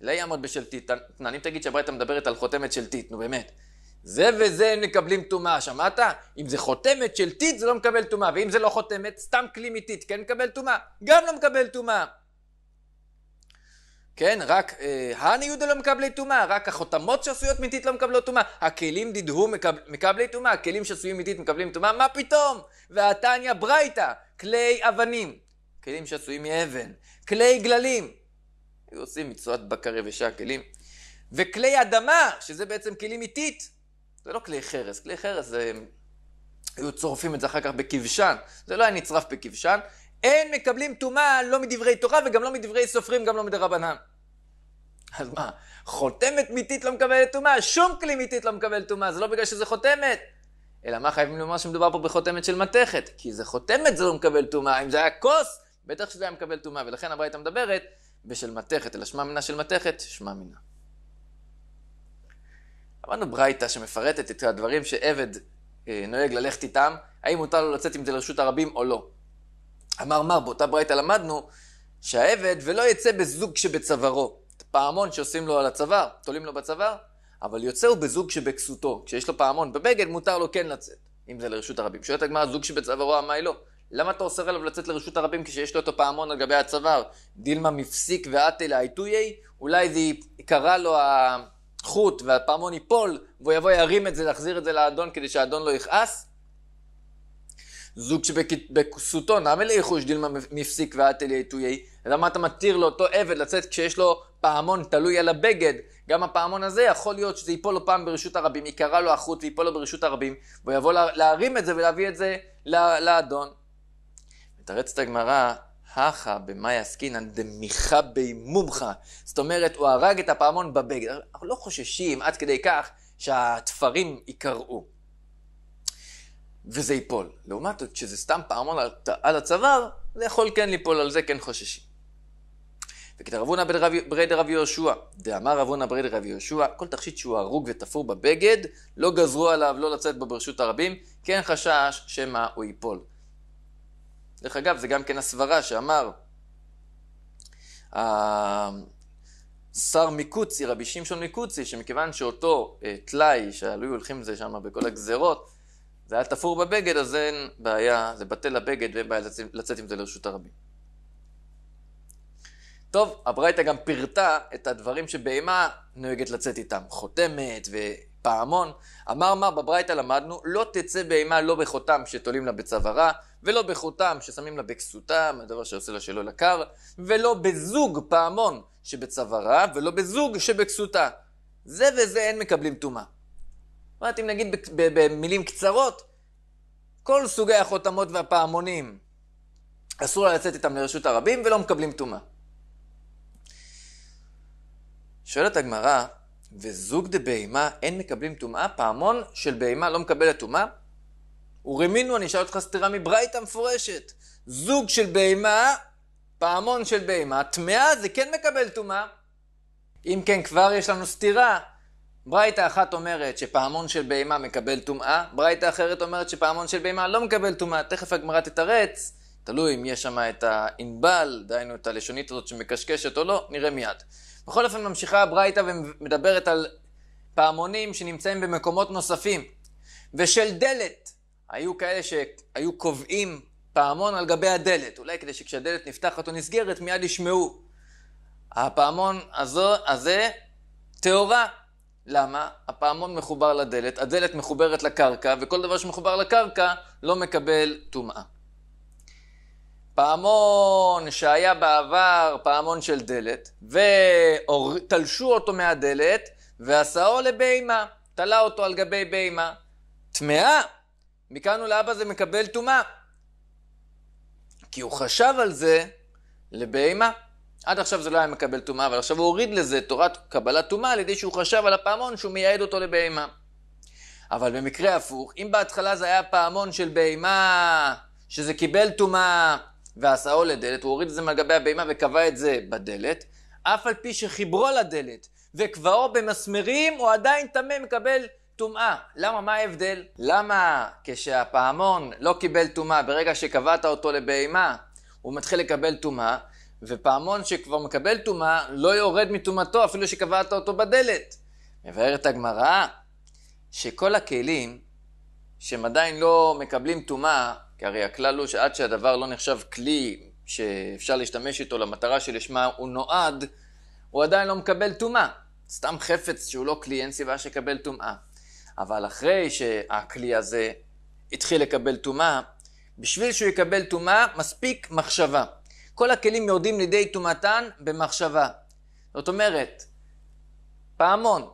לא יעמוד בשל טיט. תנן, אם תגיד שהברייתא מדברת על חותמת של טיט, נו באמת. זה וזה הם מקבלים טומאה, שמעת? אם זה חותמת של טיט זה לא מקבל טומאה, ואם זה לא חותמת, סתם כלי מטיט כן מקבל טומאה? גם לא מקבל טומאה. כן, רק אה, הני יהודה לא מקבלי טומאה, רק החותמות שעשויות מטיט לא מקבלות טומאה, הכלים דדהו מקבל, מקבלי טומאה, הכלים שעשויים מטיט מקבלים טומאה, מה פתאום? והתניא ברייתא, כלי אבנים, כלים שעשויים מאבן, כלי גללים, היו עושים מצוות בקר יבשה, כלים, וכלי אדמה, שזה בעצם כלים מטיט, זה לא כלי חרס, כלי חרס זה... היו צורפים את זה אחר כך בכבשן, זה לא היה נצרף בכבשן. אין מקבלים טומאה לא מדברי תורה וגם לא מדברי סופרים, גם לא מדרבנן. אז מה, חותמת מיתית לא מקבלת טומאה? שום כלי מיתית לא מקבל טומאה, זה לא בגלל שזה חותמת. אלא מה חייבים לומר שמדובר פה בחותמת של מתכת? כי זה חותמת זה לא מקבל טומאה, אם זה היה כוס, בטח שזה היה מקבל טומאה, ולכן הבריתה מדברת בשל מתכת, אלא שמע מינה של מתכת, שמע מינה. אמרנו ברייתא שמפרטת את הדברים שעבד אה, נוהג ללכת איתם, האם מותר לו לצאת עם זה לרשות הרבים או לא. אמר מר, באותה ברייתא למדנו שהעבד ולא יצא בזוג שבצווארו. פעמון שעושים לו על הצוואר, תולים לו בצוואר, אבל יוצא הוא בזוג שבכסותו. כשיש לו פעמון בבגד, מותר לו כן לצאת, אם זה לרשות הרבים. שואלת הגמרא, זוג שבצווארו, מה היא לא? למה אתה אוסר עליו לצאת לרשות הרבים כשיש לו את הפעמון על גבי הצוואר? דילמה מפסיק ואתי לעיתויי, אולי זה קרה לו ה... חוט והפעמון ייפול, והוא יבוא ירים את זה, להחזיר את זה לאדון כדי שהאדון לא יכעס? זוג שבכסותו נעמה ליחוש דילמה מפסיק ואת ואתל יתויי, למה אתה מתיר לאותו עבד לצאת כשיש לו פעמון תלוי על הבגד? גם הפעמון הזה יכול להיות שזה ייפול לו פעם ברשות הרבים, יקרא לו החוט ויפול לו ברשות הרבים, והוא יבוא להרים את זה ולהביא את זה לאדון. מתרצת הגמרא, הכה במאי עסקינן דמיכה בי מומחה. זאת אומרת, הוא הרג את הפעמון בבגד. אנחנו לא חוששים עד כדי כך שהתפרים ייקרעו. וזה ייפול. לעומת זאת, כשזה סתם פעמון על הצוואר, זה יכול כן ליפול, על זה כן חוששים. וכתרבונה ברי דרב יהושע, דאמר רבונה ברי דרב יהושע, כל תכשיט שהוא הרוג ותפור בבגד, לא גזרו עליו לא לצאת בו ברשות הרבים, כן חשש שמא הוא ייפול. דרך אגב, זה גם כן הסברה שאמר השר אה, מקוצי, רבי שמשון מקוצי, שמכיוון שאותו אה, טלאי שהיו הולכים זה שם בכל הגזרות, זה היה תפור בבגד, אז אין בעיה, זה בטל לבגד ואין בעיה לצאת, עם זה לרשות הרבים. טוב, הברייתא גם פירטה את הדברים שבהמה נוהגת לצאת איתם, חותמת ופעמון. אמר מה בברייתא למדנו, לא תצא בהמה לא בחותם שתולים לה בצווארה, ולא בחותם ששמים לה בכסותם, הדבר שעושה לה שלא לקר, ולא בזוג פעמון שבצווארה, ולא בזוג שבכסותה. זה וזה אין מקבלים טומאה. זאת אומרת, אם נגיד במילים קצרות, כל סוגי החותמות והפעמונים, אסור לה לצאת איתם לרשות הרבים ולא מקבלים טומאה. שואלת הגמרא, וזוג דה בהמה אין מקבלים טומאה? פעמון של בהמה לא מקבלת טומאה? ורימינו, אני אשאל אותך סתירה מברייתא מפורשת. זוג של בהמה, פעמון של בהמה, טמאה זה כן מקבל טומאה. אם כן, כבר יש לנו סתירה. ברייתא אחת אומרת שפעמון של בהמה מקבל טומאה, ברייתא אחרת אומרת שפעמון של בהמה לא מקבל טומאה. תכף הגמרא תתרץ, תלוי אם יש שם את הענבל, דהיינו את הלשונית הזאת שמקשקשת או לא, נראה מיד. בכל אופן ממשיכה הברייתא ומדברת על פעמונים שנמצאים במקומות נוספים. ושל דלת, היו כאלה שהיו קובעים פעמון על גבי הדלת, אולי כדי שכשהדלת נפתחת או נסגרת מיד ישמעו. הפעמון הזו, הזה טהורה. למה? הפעמון מחובר לדלת, הדלת מחוברת לקרקע, וכל דבר שמחובר לקרקע לא מקבל טומאה. פעמון שהיה בעבר פעמון של דלת, ותלשו אותו מהדלת, ועשאו לבימה, תלה אותו על גבי בימה. טמאה, מכאן ולהבא זה מקבל טומאה. כי הוא חשב על זה לבהמה. עד עכשיו זה לא היה מקבל טומאה, אבל עכשיו הוא הוריד לזה תורת קבלת טומאה על ידי שהוא חשב על הפעמון שהוא מייעד אותו לבהמה. אבל במקרה הפוך, אם בהתחלה זה היה פעמון של בהמה, שזה קיבל טומאה ועשאו לדלת, הוא הוריד את זה מגבי הבהמה וקבע את זה בדלת, אף על פי שחיברו לדלת וקבעו במסמרים, הוא עדיין טמא מקבל טומאה. למה? מה ההבדל? למה כשהפעמון לא קיבל טומאה ברגע שקבעת אותו לבהמה, הוא מתחיל לקבל טומאה, ופעמון שכבר מקבל טומאה לא יורד מטומאתו אפילו שקבעת אותו בדלת? מבארת הגמרא שכל הכלים שהם עדיין לא מקבלים טומאה, כי הרי הכלל הוא שעד שהדבר לא נחשב כלי שאפשר להשתמש איתו למטרה שלשמה הוא נועד, הוא עדיין לא מקבל טומאה. סתם חפץ שהוא לא כלי, אין סיבה שיקבל טומאה. אבל אחרי שהכלי הזה התחיל לקבל טומאה, בשביל שהוא יקבל טומאה מספיק מחשבה. כל הכלים יורדים לידי טומאתן במחשבה. זאת אומרת, פעמון.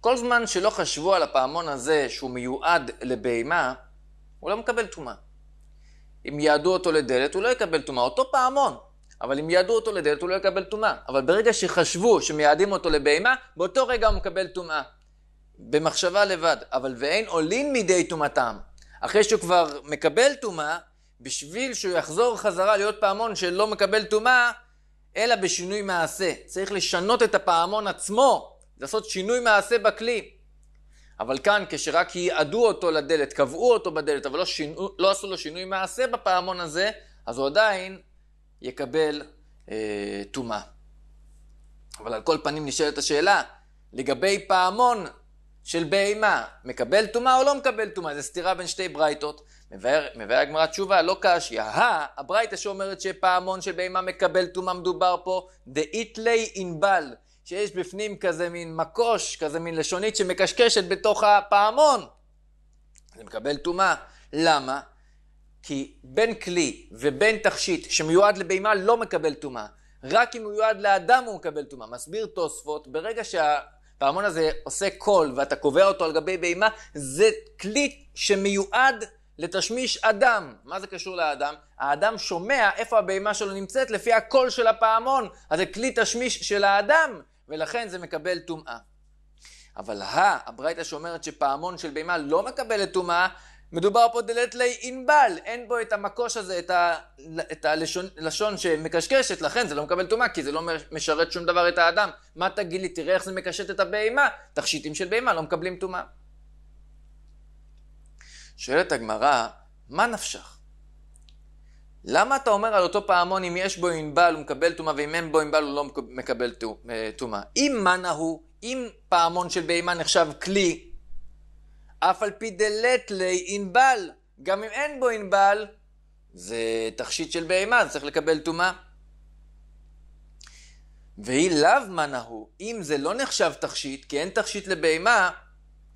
כל זמן שלא חשבו על הפעמון הזה שהוא מיועד לבהמה, הוא לא מקבל טומאה. אם יעדו אותו לדלת, הוא לא יקבל טומאה. אותו פעמון. אבל אם יעדו אותו לדלת, הוא לא יקבל טומאה. אבל ברגע שחשבו שמייעדים אותו לבהמה, באותו רגע הוא מקבל טומאה. במחשבה לבד, אבל ואין עולין מידי טומאתם. אחרי שהוא כבר מקבל טומאה, בשביל שהוא יחזור חזרה להיות פעמון שלא מקבל טומאה, אלא בשינוי מעשה. צריך לשנות את הפעמון עצמו, לעשות שינוי מעשה בכלי. אבל כאן, כשרק ייעדו אותו לדלת, קבעו אותו בדלת, אבל לא, שינו, לא עשו לו שינוי מעשה בפעמון הזה, אז הוא עדיין יקבל אה, טומאה. אה, אבל על כל פנים נשאלת השאלה, לגבי פעמון של בהימה, מקבל טומאה או לא מקבל טומאה, זה סתירה בין שתי ברייתות. מבאר מבאר הגמרא תשובה, לא קשיא, הברייתא שאומרת שפעמון של בהימה מקבל טומאה, מדובר פה דאיתלי אינבל, שיש בפנים כזה מין מקוש, כזה מין לשונית שמקשקשת בתוך הפעמון. זה מקבל טומאה. למה? כי בין כלי ובין תכשיט שמיועד לבהמה לא מקבל טומאה. רק אם הוא יועד לאדם הוא מקבל טומאה. מסביר תוספות, ברגע שה... הפעמון הזה עושה קול ואתה קובע אותו על גבי בהמה, זה כלי שמיועד לתשמיש אדם. מה זה קשור לאדם? האדם שומע איפה הבהמה שלו נמצאת לפי הקול של הפעמון. אז זה כלי תשמיש של האדם, ולכן זה מקבל טומאה. אבל הא, הברייתא שאומרת שפעמון של בהמה לא מקבלת טומאה, מדובר פה דלתלי ענבל, אין בו את המקוש הזה, את, ה, את הלשון שמקשקשת, לכן זה לא מקבל טומאה, כי זה לא משרת שום דבר את האדם. מה תגיד לי, תראה איך זה מקשט את הבהמה, תכשיטים של בהמה לא מקבלים טומאה. שואלת הגמרא, מה נפשך? למה אתה אומר על אותו פעמון אם יש בו ענבל הוא מקבל טומאה ואם אין בו ענבל הוא לא מקבל אה, טומאה? אם מנה הוא, אם פעמון של בהמה נחשב כלי אף על פי דלת לי ענבל, גם אם אין בו ענבל, זה תכשיט של בהמה, אז צריך לקבל טומאה. והיא לאו מנה הוא, אם זה לא נחשב תכשיט, כי אין תכשיט לבהמה,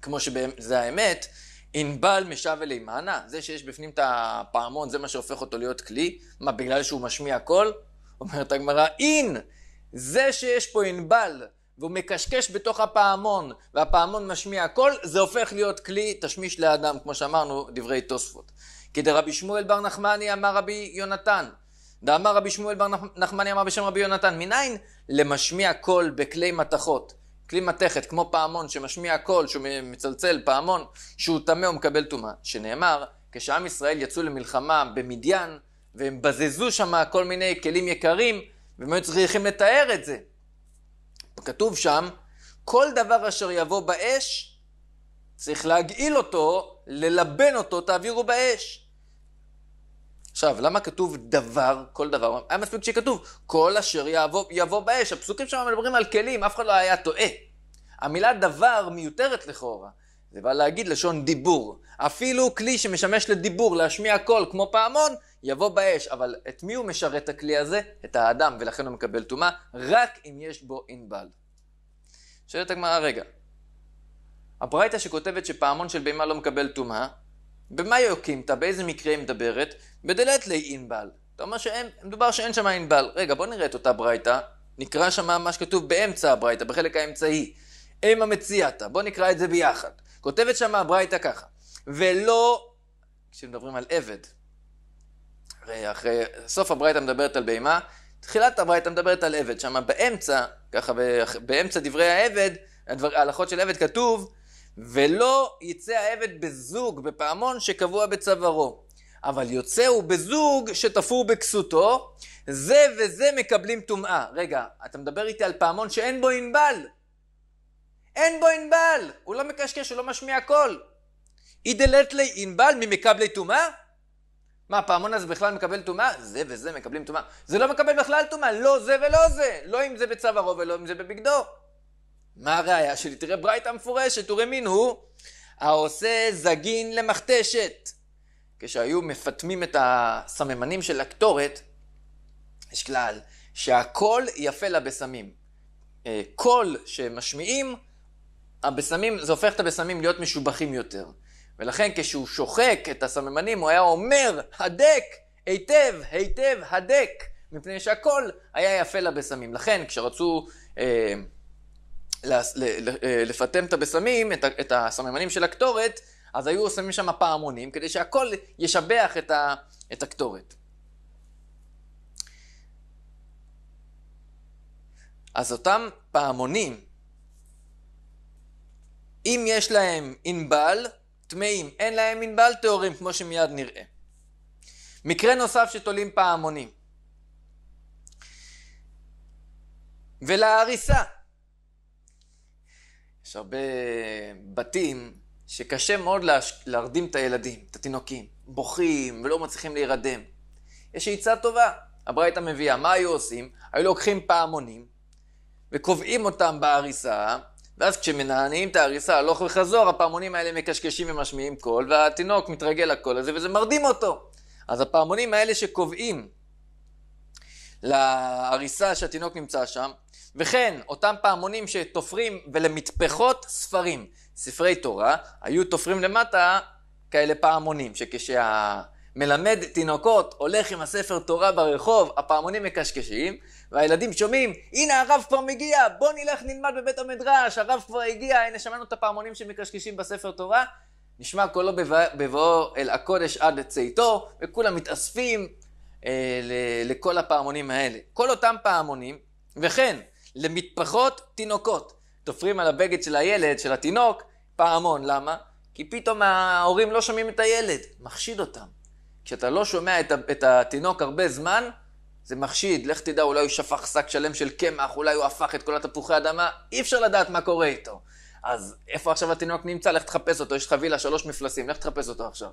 כמו שזה האמת, ענבל משב אלי מנה, זה שיש בפנים את הפעמון, זה מה שהופך אותו להיות כלי? מה, בגלל שהוא משמיע קול? אומרת הגמרא, אין! זה שיש פה ענבל, והוא מקשקש בתוך הפעמון, והפעמון משמיע קול, זה הופך להיות כלי תשמיש לאדם, כמו שאמרנו, דברי תוספות. כי דרבי שמואל בר נחמני אמר רבי יונתן, דאמר רבי שמואל בר נחמני אמר בשם רבי יונתן, מניין? למשמיע קול בכלי מתכות. כלי מתכת, כמו פעמון שמשמיע קול, שהוא מצלצל, פעמון, שהוא טמא ומקבל טומאה. שנאמר, כשעם ישראל יצאו למלחמה במדיין, והם בזזו שם כל מיני כלים יקרים, והם היו צריכים לתאר את זה. כתוב שם, כל דבר אשר יבוא באש, צריך להגעיל אותו, ללבן אותו, תעבירו באש. עכשיו, למה כתוב דבר, כל דבר? היה מספיק שכתוב, כל אשר יבוא, יבוא באש. הפסוקים שם מדברים על כלים, אף אחד לא היה טועה. המילה דבר מיותרת לכאורה. זה בא להגיד לשון דיבור. אפילו כלי שמשמש לדיבור, להשמיע קול כמו פעמון, יבוא באש. אבל את מי הוא משרת הכלי הזה? את האדם, ולכן הוא מקבל טומאה, רק אם יש בו ענבל. שואלת הגמרא, רגע, הברייתא שכותבת שפעמון של בהמה לא מקבל טומאה, במה היא הקימתא? באיזה מקרה היא מדברת? בדלת לי ענבל. אתה אומר שאין, מדובר שאין שם ענבל. רגע, בוא נראה את אותה ברייתא. נקרא שם מה שכתוב באמצע הברייתא, בחלק האמצעי. אימה מציאתא. בוא נקרא את זה ביחד. כותבת שם הברייתא ככה, ולא, כשמדברים על עבד, אחרי, סוף הברייתא מדברת על בהמה, תחילת הברייתא מדברת על עבד, שם באמצע, ככה באמצע דברי העבד, הדבר, ההלכות של עבד כתוב, ולא יצא העבד בזוג, בפעמון שקבוע בצווארו. אבל יוצא הוא בזוג שתפור בכסותו, זה וזה מקבלים טומאה. רגע, אתה מדבר איתי על פעמון שאין בו ענבל. אין בו ענבל, הוא לא מקשקש, הוא לא משמיע קול. אידלת לי ענבל ממקבלי טומאה? מה, פעמון הזה בכלל מקבל טומאה? זה וזה מקבלים טומאה. זה לא מקבל בכלל טומאה, לא זה ולא זה. לא אם זה בצווארו ולא אם זה בבגדו. מה הראיה שלי? תראה ברייתא מפורשת, ורמין הוא העושה זגין למכתשת. כשהיו מפטמים את הסממנים של הקטורת, יש כלל שהכל יפה לה בסמים. כל אה, שמשמיעים הבשמים, זה הופך את הבשמים להיות משובחים יותר. ולכן כשהוא שוחק את הסממנים, הוא היה אומר, הדק, היטב, היטב, הדק, מפני שהכל היה יפה לבשמים. לכן כשרצו אה, אה לפטם את הבשמים, את, את הסממנים של הקטורת, אז היו שמים שם פעמונים, כדי שהכל ישבח את, ה, את הקטורת. אז אותם פעמונים אם יש להם ענבל, טמאים, אין להם ענבל, טהורים, כמו שמיד נראה. מקרה נוסף שתולים פעמונים. ולהריסה. יש הרבה בתים שקשה מאוד להש... להרדים את הילדים, את התינוקים. בוכים ולא מצליחים להירדם. יש עצה טובה, הברייתא מביאה, מה היו עושים? היו לוקחים פעמונים וקובעים אותם בהריסה ואז כשמנענעים את ההריסה הלוך וחזור, הפעמונים האלה מקשקשים ומשמיעים קול, והתינוק מתרגל לקול הזה וזה מרדים אותו. אז הפעמונים האלה שקובעים להריסה שהתינוק נמצא שם, וכן אותם פעמונים שתופרים ולמטפחות ספרים, ספרי תורה, היו תופרים למטה כאלה פעמונים, שכשה... מלמד תינוקות, הולך עם הספר תורה ברחוב, הפעמונים מקשקשים, והילדים שומעים, הנה הרב כבר מגיע, בוא נלך נלמד בבית המדרש, הרב כבר הגיע, הנה שמענו את הפעמונים שמקשקשים בספר תורה, נשמע קולו בבואו אל הקודש עד צאתו, וכולם מתאספים אה, לכל הפעמונים האלה. כל אותם פעמונים, וכן, למטפחות תינוקות. תופרים על הבגד של הילד, של התינוק, פעמון, למה? כי פתאום ההורים לא שומעים את הילד, מחשיד אותם. כשאתה לא שומע את, את התינוק הרבה זמן, זה מחשיד, לך תדע, אולי הוא שפך שק שלם של קמח, אולי הוא הפך את כל התפוחי אדמה, אי אפשר לדעת מה קורה איתו. אז איפה עכשיו התינוק נמצא? לך תחפש אותו, יש חבילה שלוש מפלסים, לך תחפש אותו עכשיו.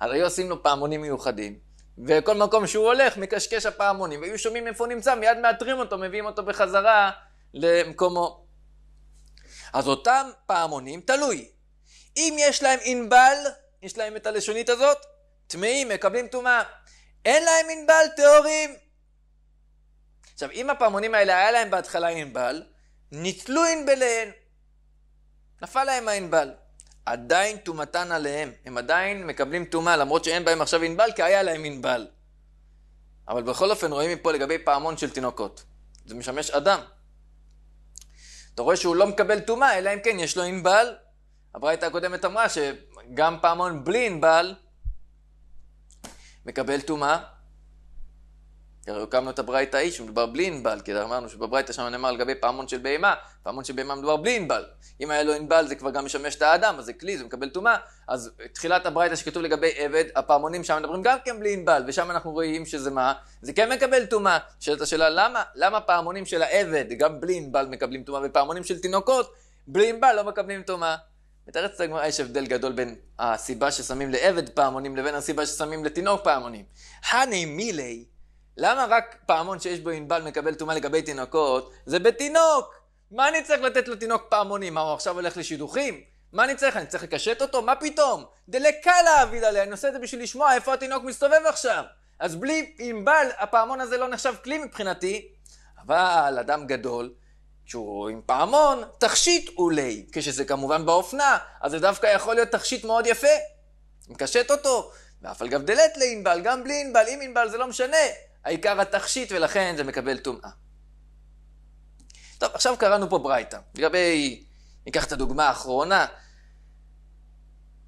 אז היו עושים לו פעמונים מיוחדים, וכל מקום שהוא הולך מקשקש הפעמונים, והיו שומעים איפה הוא נמצא, מיד מאתרים אותו, מביאים אותו בחזרה למקומו. אז אותם פעמונים תלוי. אם יש להם ענבל, יש להם את הלשונית הזאת, טמאים, מקבלים טומאה. אין להם ענבל טהורים. עכשיו, אם הפעמונים האלה היה להם בהתחלה ענבל, ניצלו ענבליהן. נפל להם הענבל. עדיין טומאתן עליהם. הם עדיין מקבלים טומאה, למרות שאין בהם עכשיו ענבל, כי היה להם ענבל. אבל בכל אופן רואים מפה לגבי פעמון של תינוקות. זה משמש אדם. אתה רואה שהוא לא מקבל טומאה, אלא אם כן יש לו ענבל. הברייתא הקודמת אמרה שגם פעמון בלי ענבל מקבל טומאה. הרי הוקמנו את הברייתא ההיא שמדובר בלי ענבל, כי אמרנו שבברייתא שם נאמר לגבי פעמון של בהמה, פעמון של בהמה מדובר בלי ענבל. אם היה לו ענבל זה כבר גם משמש את האדם, אז זה כלי, זה מקבל טומאה. אז תחילת הברייתא שכתוב לגבי עבד, הפעמונים שם מדברים גם כן בלי ענבל, ושם אנחנו רואים שזה מה? זה כן מקבל טומאה. שאלת השאלה למה? למה פעמונים של העבד, גם בלי ענבל מקבלים טומאה, ופעמונים של תינוקות, בלי ענבל לא מקבלים טומאה? מתארת את הגמרא, יש הבדל גדול בין הסיבה ששמים לעבד פעמונים לבין הסיבה ששמים לתינוק פעמונים. הני מילי, למה רק פעמון שיש בו ענבל מקבל טומאה לגבי תינוקות? זה בתינוק! מה אני צריך לתת לתינוק פעמונים? מה, הוא עכשיו הולך לשידוכים? מה אני צריך? אני צריך לקשט אותו? מה פתאום? דלקה להעביד עליה, אני עושה את זה בשביל לשמוע איפה התינוק מסתובב עכשיו. אז בלי ענבל, הפעמון הזה לא נחשב כלי מבחינתי, אבל אדם גדול, כשהוא עם פעמון, תכשיט אולי. כשזה כמובן באופנה, אז זה דווקא יכול להיות תכשיט מאוד יפה. מקשט אותו, ואף על גב דלת לענבל, גם בלי ענבל, עם ענבל, זה לא משנה. העיקר התכשיט, ולכן זה מקבל טומאה. טוב, עכשיו קראנו פה ברייתא. לגבי, ניקח את הדוגמה האחרונה.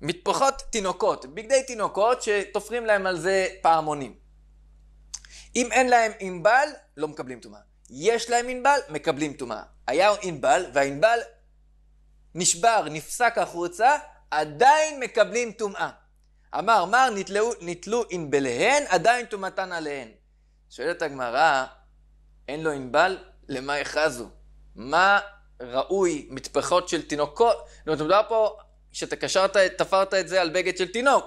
מטפחות תינוקות, בגדי תינוקות שתופרים להם על זה פעמונים. אם אין להם ענבל, לא מקבלים טומאה. יש להם ענבל, מקבלים טומאה. היה ענבל, והענבל נשבר, נפסק החוצה, עדיין מקבלים טומאה. אמר מר, נתלו, נתלו ענבליהן, עדיין טומאתן עליהן. שואלת הגמרא, אין לו ענבל, למה יחזו? מה ראוי מטפחות של תינוקות? זאת אומרת, מדובר פה, שאתה קשרת, תפרת את זה על בגד של תינוק.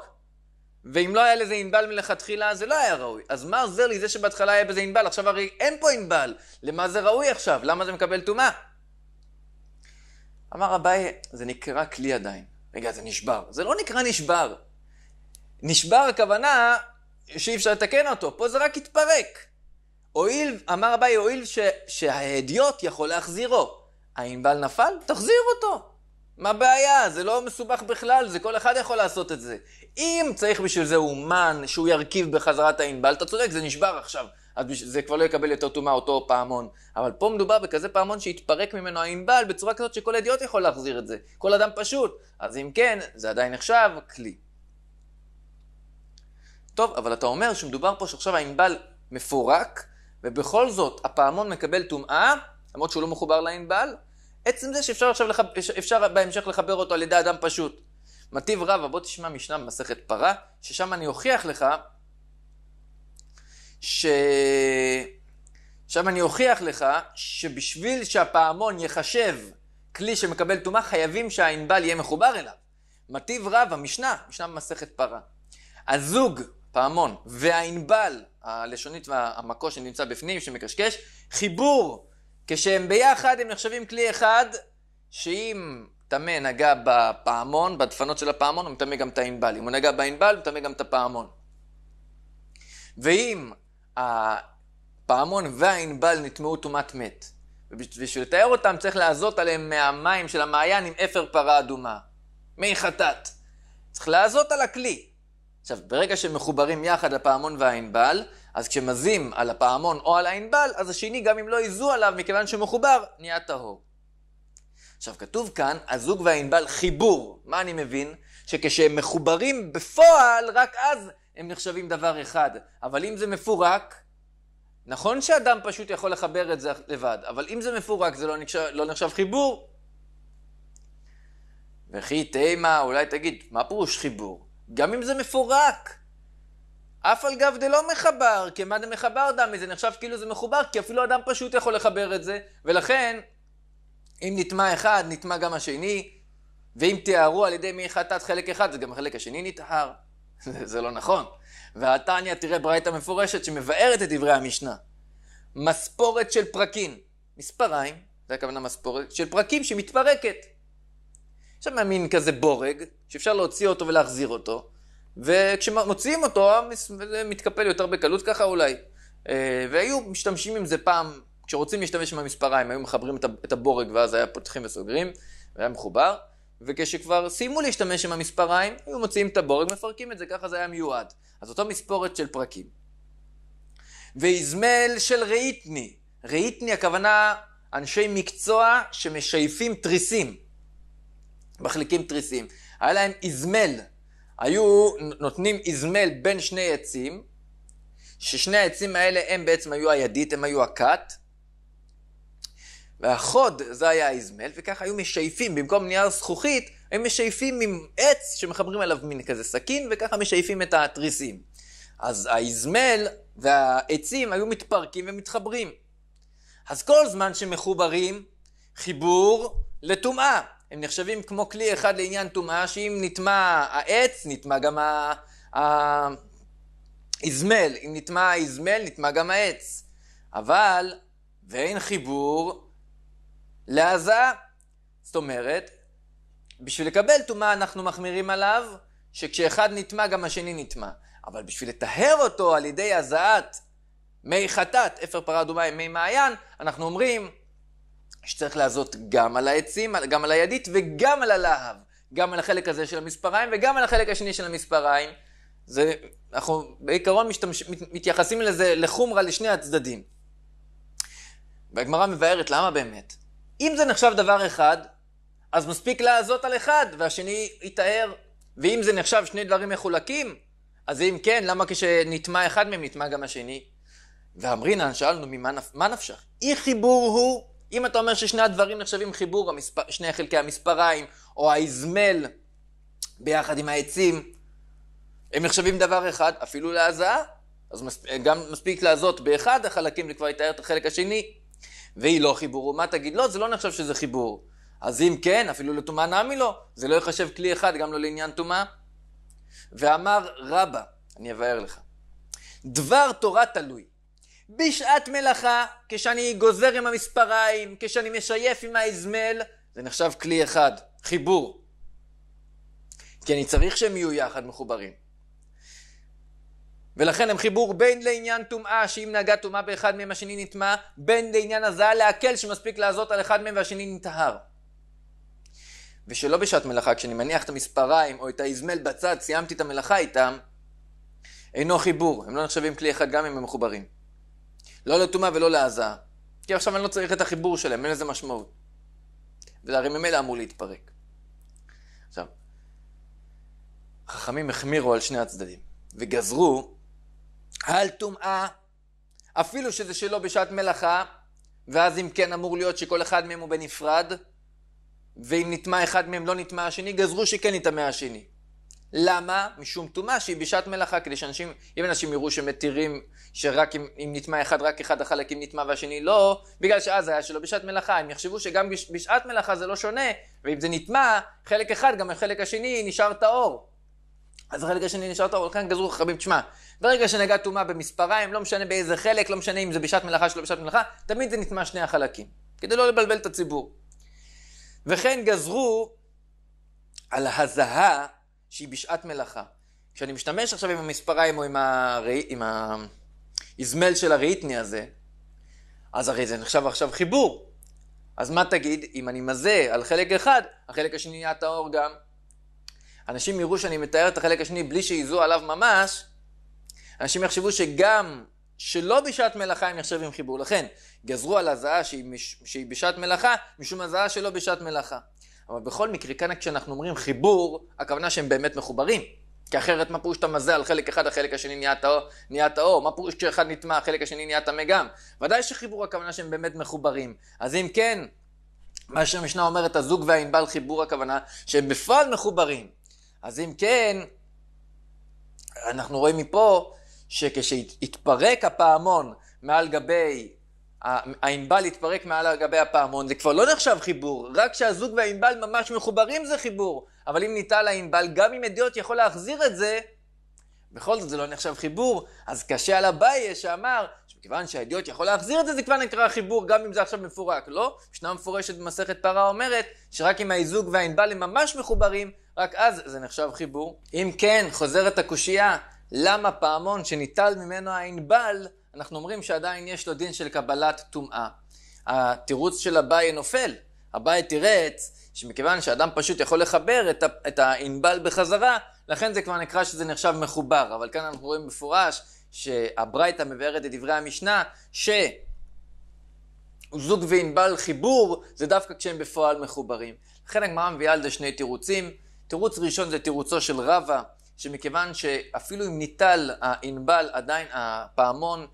ואם לא היה לזה ענבל מלכתחילה, זה לא היה ראוי. אז מה עוזר לי זה שבהתחלה היה בזה ענבל? עכשיו הרי אין פה ענבל. למה זה ראוי עכשיו? למה זה מקבל טומאה? אמר אביי, זה נקרא כלי עדיין. רגע, זה נשבר. זה לא נקרא נשבר. נשבר הכוונה שאי אפשר לתקן אותו. פה זה רק התפרק. הואיל, אמר אביי, הואיל שההדיוט יכול להחזירו. הענבל נפל? תחזיר אותו. מה הבעיה? זה לא מסובך בכלל, זה כל אחד יכול לעשות את זה. אם צריך בשביל זה אומן שהוא ירכיב בחזרת הענבל, אתה צודק, זה נשבר עכשיו. אז זה כבר לא יקבל יותר טומאה אותו פעמון. אבל פה מדובר בכזה פעמון שהתפרק ממנו הענבל בצורה כזאת שכל אדיוט יכול להחזיר את זה. כל אדם פשוט. אז אם כן, זה עדיין נחשב כלי. טוב, אבל אתה אומר שמדובר פה שעכשיו הענבל מפורק, ובכל זאת הפעמון מקבל טומאה, למרות שהוא לא מחובר לענבל, עצם זה שאפשר עכשיו, לח... אפשר בהמשך לחבר אותו על ידי אדם פשוט. מטיב רבא, בוא תשמע משנה במסכת פרה, ששם אני אוכיח לך, ש... שם אני אוכיח לך שבשביל שהפעמון ייחשב כלי שמקבל טומאה, חייבים שהענבל יהיה מחובר אליו. מטיב רבא, משנה, משנה במסכת פרה. הזוג, פעמון, והענבל, הלשונית והמקור שנמצא בפנים, שמקשקש, חיבור כשהם ביחד הם נחשבים כלי אחד, שאם טמא נגע בפעמון, בדפנות של הפעמון, הוא מטמא גם את הענבל. אם הוא נגע בענבל, הוא מטמא גם את הפעמון. ואם הפעמון והענבל נטמעו טומאת מת, ובשביל לתאר אותם צריך לעזות עליהם מהמים של המעיין עם אפר פרה אדומה, מי חטאת. צריך לעזות על הכלי. עכשיו, ברגע שהם מחוברים יחד, לפעמון והענבל, אז כשמזים על הפעמון או על הענבל, אז השני, גם אם לא יזו עליו, מכיוון שמחובר, נהיה טהור. עכשיו, כתוב כאן, הזוג והענבל חיבור. מה אני מבין? שכשהם מחוברים בפועל, רק אז הם נחשבים דבר אחד. אבל אם זה מפורק, נכון שאדם פשוט יכול לחבר את זה לבד, אבל אם זה מפורק, זה לא נחשב, לא נחשב חיבור. וכי תימה, אולי תגיד, מה פירוש חיבור? גם אם זה מפורק. אף על גב דלא מחבר, כי מה זה מחבר דמי, זה נחשב כאילו זה מחובר, כי אפילו אדם פשוט יכול לחבר את זה, ולכן, אם נטמע אחד, נטמע גם השני, ואם תיארו על ידי מי חטאת חלק אחד, זה גם החלק השני נטהר. זה לא נכון. והתניא תראה ברייתא מפורשת שמבארת את דברי המשנה. מספורת של פרקים, מספריים, זה הכוונה מספורת, של פרקים שמתפרקת. יש שם מין כזה בורג, שאפשר להוציא אותו ולהחזיר אותו, וכשמוציאים אותו, זה מתקפל יותר בקלות ככה אולי. אה, והיו משתמשים עם זה פעם, כשרוצים להשתמש עם המספריים, היו מחברים את הבורג ואז היה פותחים וסוגרים, והיה מחובר. וכשכבר סיימו להשתמש עם המספריים, היו מוציאים את הבורג, מפרקים את זה, ככה זה היה מיועד. אז אותו מספורת של פרקים. ואיזמל של ראיתני. ראיתני הכוונה אנשי מקצוע שמשייפים תריסים. מחליקים תריסים. היה להם איזמל, היו נותנים איזמל בין שני עצים, ששני העצים האלה הם בעצם היו הידית, הם היו הכת, והחוד זה היה האיזמל, וככה היו משייפים, במקום נייר זכוכית, הם משייפים עם עץ שמחברים אליו מין כזה סכין, וככה משייפים את התריסים. אז האיזמל והעצים היו מתפרקים ומתחברים. אז כל זמן שמחוברים, חיבור לטומאה. הם נחשבים כמו כלי אחד לעניין טומאה, שאם נטמע העץ, נטמע גם האזמל. אם נטמע האזמל, נטמע גם העץ. אבל, ואין חיבור לעזה. זאת אומרת, בשביל לקבל טומאה אנחנו מחמירים עליו, שכשאחד נטמע גם השני נטמע. אבל בשביל לטהר אותו על ידי הזעת מי חטאת, אפר פרה אדומה עם מי מעיין, אנחנו אומרים שצריך לעזות גם על העצים, גם על הידית וגם על הלהב. גם על החלק הזה של המספריים וגם על החלק השני של המספריים. זה, אנחנו בעיקרון משתמש, מת, מתייחסים לזה לחומרה לשני הצדדים. והגמרא מבארת למה באמת. אם זה נחשב דבר אחד, אז מספיק לעזות על אחד והשני יטהר. ואם זה נחשב שני דברים מחולקים, אז אם כן, למה כשנטמע אחד מהם נטמע גם השני? ואמרינן, שאלנו ממה נפ... מה נפשך? אי חיבור הוא אם אתה אומר ששני הדברים נחשבים חיבור, המספר, שני חלקי המספריים, או האזמל ביחד עם העצים, הם נחשבים דבר אחד, אפילו להזעה, אז מס, גם מספיק להזעות באחד החלקים וכבר יתאר את החלק השני, והיא לא חיבור. ומה תגיד? לא, זה לא נחשב שזה חיבור. אז אם כן, אפילו לטומאה נמי לא, זה לא יחשב כלי אחד, גם לא לעניין טומאה. ואמר רבא, אני אבאר לך, דבר תורה תלוי, בשעת מלאכה, כשאני גוזר עם המספריים, כשאני משייף עם האזמל, זה נחשב כלי אחד, חיבור. כי אני צריך שהם יהיו יחד מחוברים. ולכן הם חיבור בין לעניין טומאה, שאם נהגה טומאה באחד מהם השני נטמע, בין לעניין הזעה להקל שמספיק לעזות על אחד מהם והשני נטהר. ושלא בשעת מלאכה, כשאני מניח את המספריים או את האזמל בצד, סיימתי את המלאכה איתם, אינו חיבור, הם לא נחשבים כלי אחד גם אם הם מחוברים. לא לטומאה ולא לעזה. כי עכשיו אני לא צריך את החיבור שלהם, אין לזה משמעות. וזה הרי ממילא אמור להתפרק. עכשיו, חכמים החמירו על שני הצדדים, וגזרו על טומאה, אפילו שזה שלא בשעת מלאכה, ואז אם כן אמור להיות שכל אחד מהם הוא בנפרד, ואם נטמע אחד מהם לא נטמע השני, גזרו שכן יטמא השני. למה? משום טומאה שהיא בשעת מלאכה, כדי שאנשים, אם אנשים יראו שמתירים שרק אם, אם נטמע אחד, רק אחד החלקים נטמע והשני לא, בגלל שאז היה שלא בשעת מלאכה. הם יחשבו שגם בש, בשעת מלאכה זה לא שונה, ואם זה נטמע, חלק אחד, גם החלק השני נשאר טהור. אז החלק השני נשאר טהור, לכן גזרו חכמים, תשמע, ברגע שנגע טומאה במספריים, לא משנה באיזה חלק, לא משנה אם זה בשעת מלאכה שלא בשעת מלאכה, תמיד זה נטמע שני החלקים, כדי לא לבלבל את הציבור. וכן גזרו על הזהה שהיא בשעת מלאכה. כשאני משתמש עכשיו עם המספריים או עם, הרי, עם, ה... האיזמל של הרהיטני הזה, אז הרי זה נחשב עכשיו חיבור. אז מה תגיד אם אני מזה על חלק אחד, החלק השני נהיה טהור גם? אנשים יראו שאני מתאר את החלק השני בלי שיזו עליו ממש, אנשים יחשבו שגם שלא בשעת מלאכה הם יחשבים חיבור. לכן, גזרו על הזעה שהיא, מש, שהיא בשעת מלאכה, משום הזעה שלא בשעת מלאכה. אבל בכל מקרה, כאן כשאנחנו אומרים חיבור, הכוונה שהם באמת מחוברים. כי אחרת מה פירוש אתה מזה על חלק אחד, החלק השני נהיה טהור? מה פירוש כשאחד נטמע, החלק השני נהיה טמא גם? ודאי שחיבור הכוונה שהם באמת מחוברים. אז אם כן, מה שהמשנה אומרת, הזוג והענבל חיבור הכוונה שהם בפועל מחוברים. אז אם כן, אנחנו רואים מפה שכשהתפרק הפעמון מעל גבי הענבל התפרק מעל גבי הפעמון, זה כבר לא נחשב חיבור, רק כשהזוג והענבל ממש מחוברים זה חיבור. אבל אם ניטל הענבל, גם אם אדיוט יכול להחזיר את זה, בכל זאת זה לא נחשב חיבור, אז קשה על אביי שאמר, שמכיוון שהאדיוט יכול להחזיר את זה, זה כבר נקרא חיבור, גם אם זה עכשיו מפורק. לא, משנה מפורשת במסכת פרה אומרת, שרק אם האיזוג והענבל הם ממש מחוברים, רק אז זה נחשב חיבור. אם כן, חוזרת הקושייה, למה פעמון שניטל ממנו הענבל, אנחנו אומרים שעדיין יש לו דין של קבלת טומאה. התירוץ של אביי נופל. אביי תירץ שמכיוון שאדם פשוט יכול לחבר את, הענבל בחזרה, לכן זה כבר נקרא שזה נחשב מחובר. אבל כאן אנחנו רואים מפורש שהברייתא מבארת את דברי המשנה, ש... זוג וענבל חיבור זה דווקא כשהם בפועל מחוברים. לכן הגמרא מביאה על זה שני תירוצים. תירוץ ראשון זה תירוצו של רבא, שמכיוון שאפילו אם ניטל הענבל, עדיין הפעמון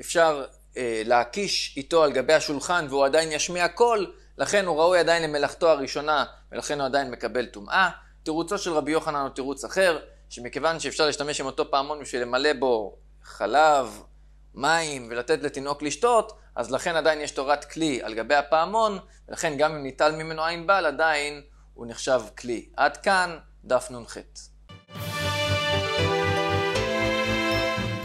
אפשר אה, להקיש איתו על גבי השולחן והוא עדיין ישמיע קול, לכן הוא ראוי עדיין למלאכתו הראשונה, ולכן הוא עדיין מקבל טומאה. תירוצו של רבי יוחנן הוא תירוץ אחר, שמכיוון שאפשר להשתמש עם אותו פעמון בשביל למלא בו חלב, מים ולתת לתינוק לשתות, אז לכן עדיין יש תורת כלי על גבי הפעמון, ולכן גם אם ניטל ממנו עין בעל, עדיין הוא נחשב כלי. עד כאן דף נ"ח.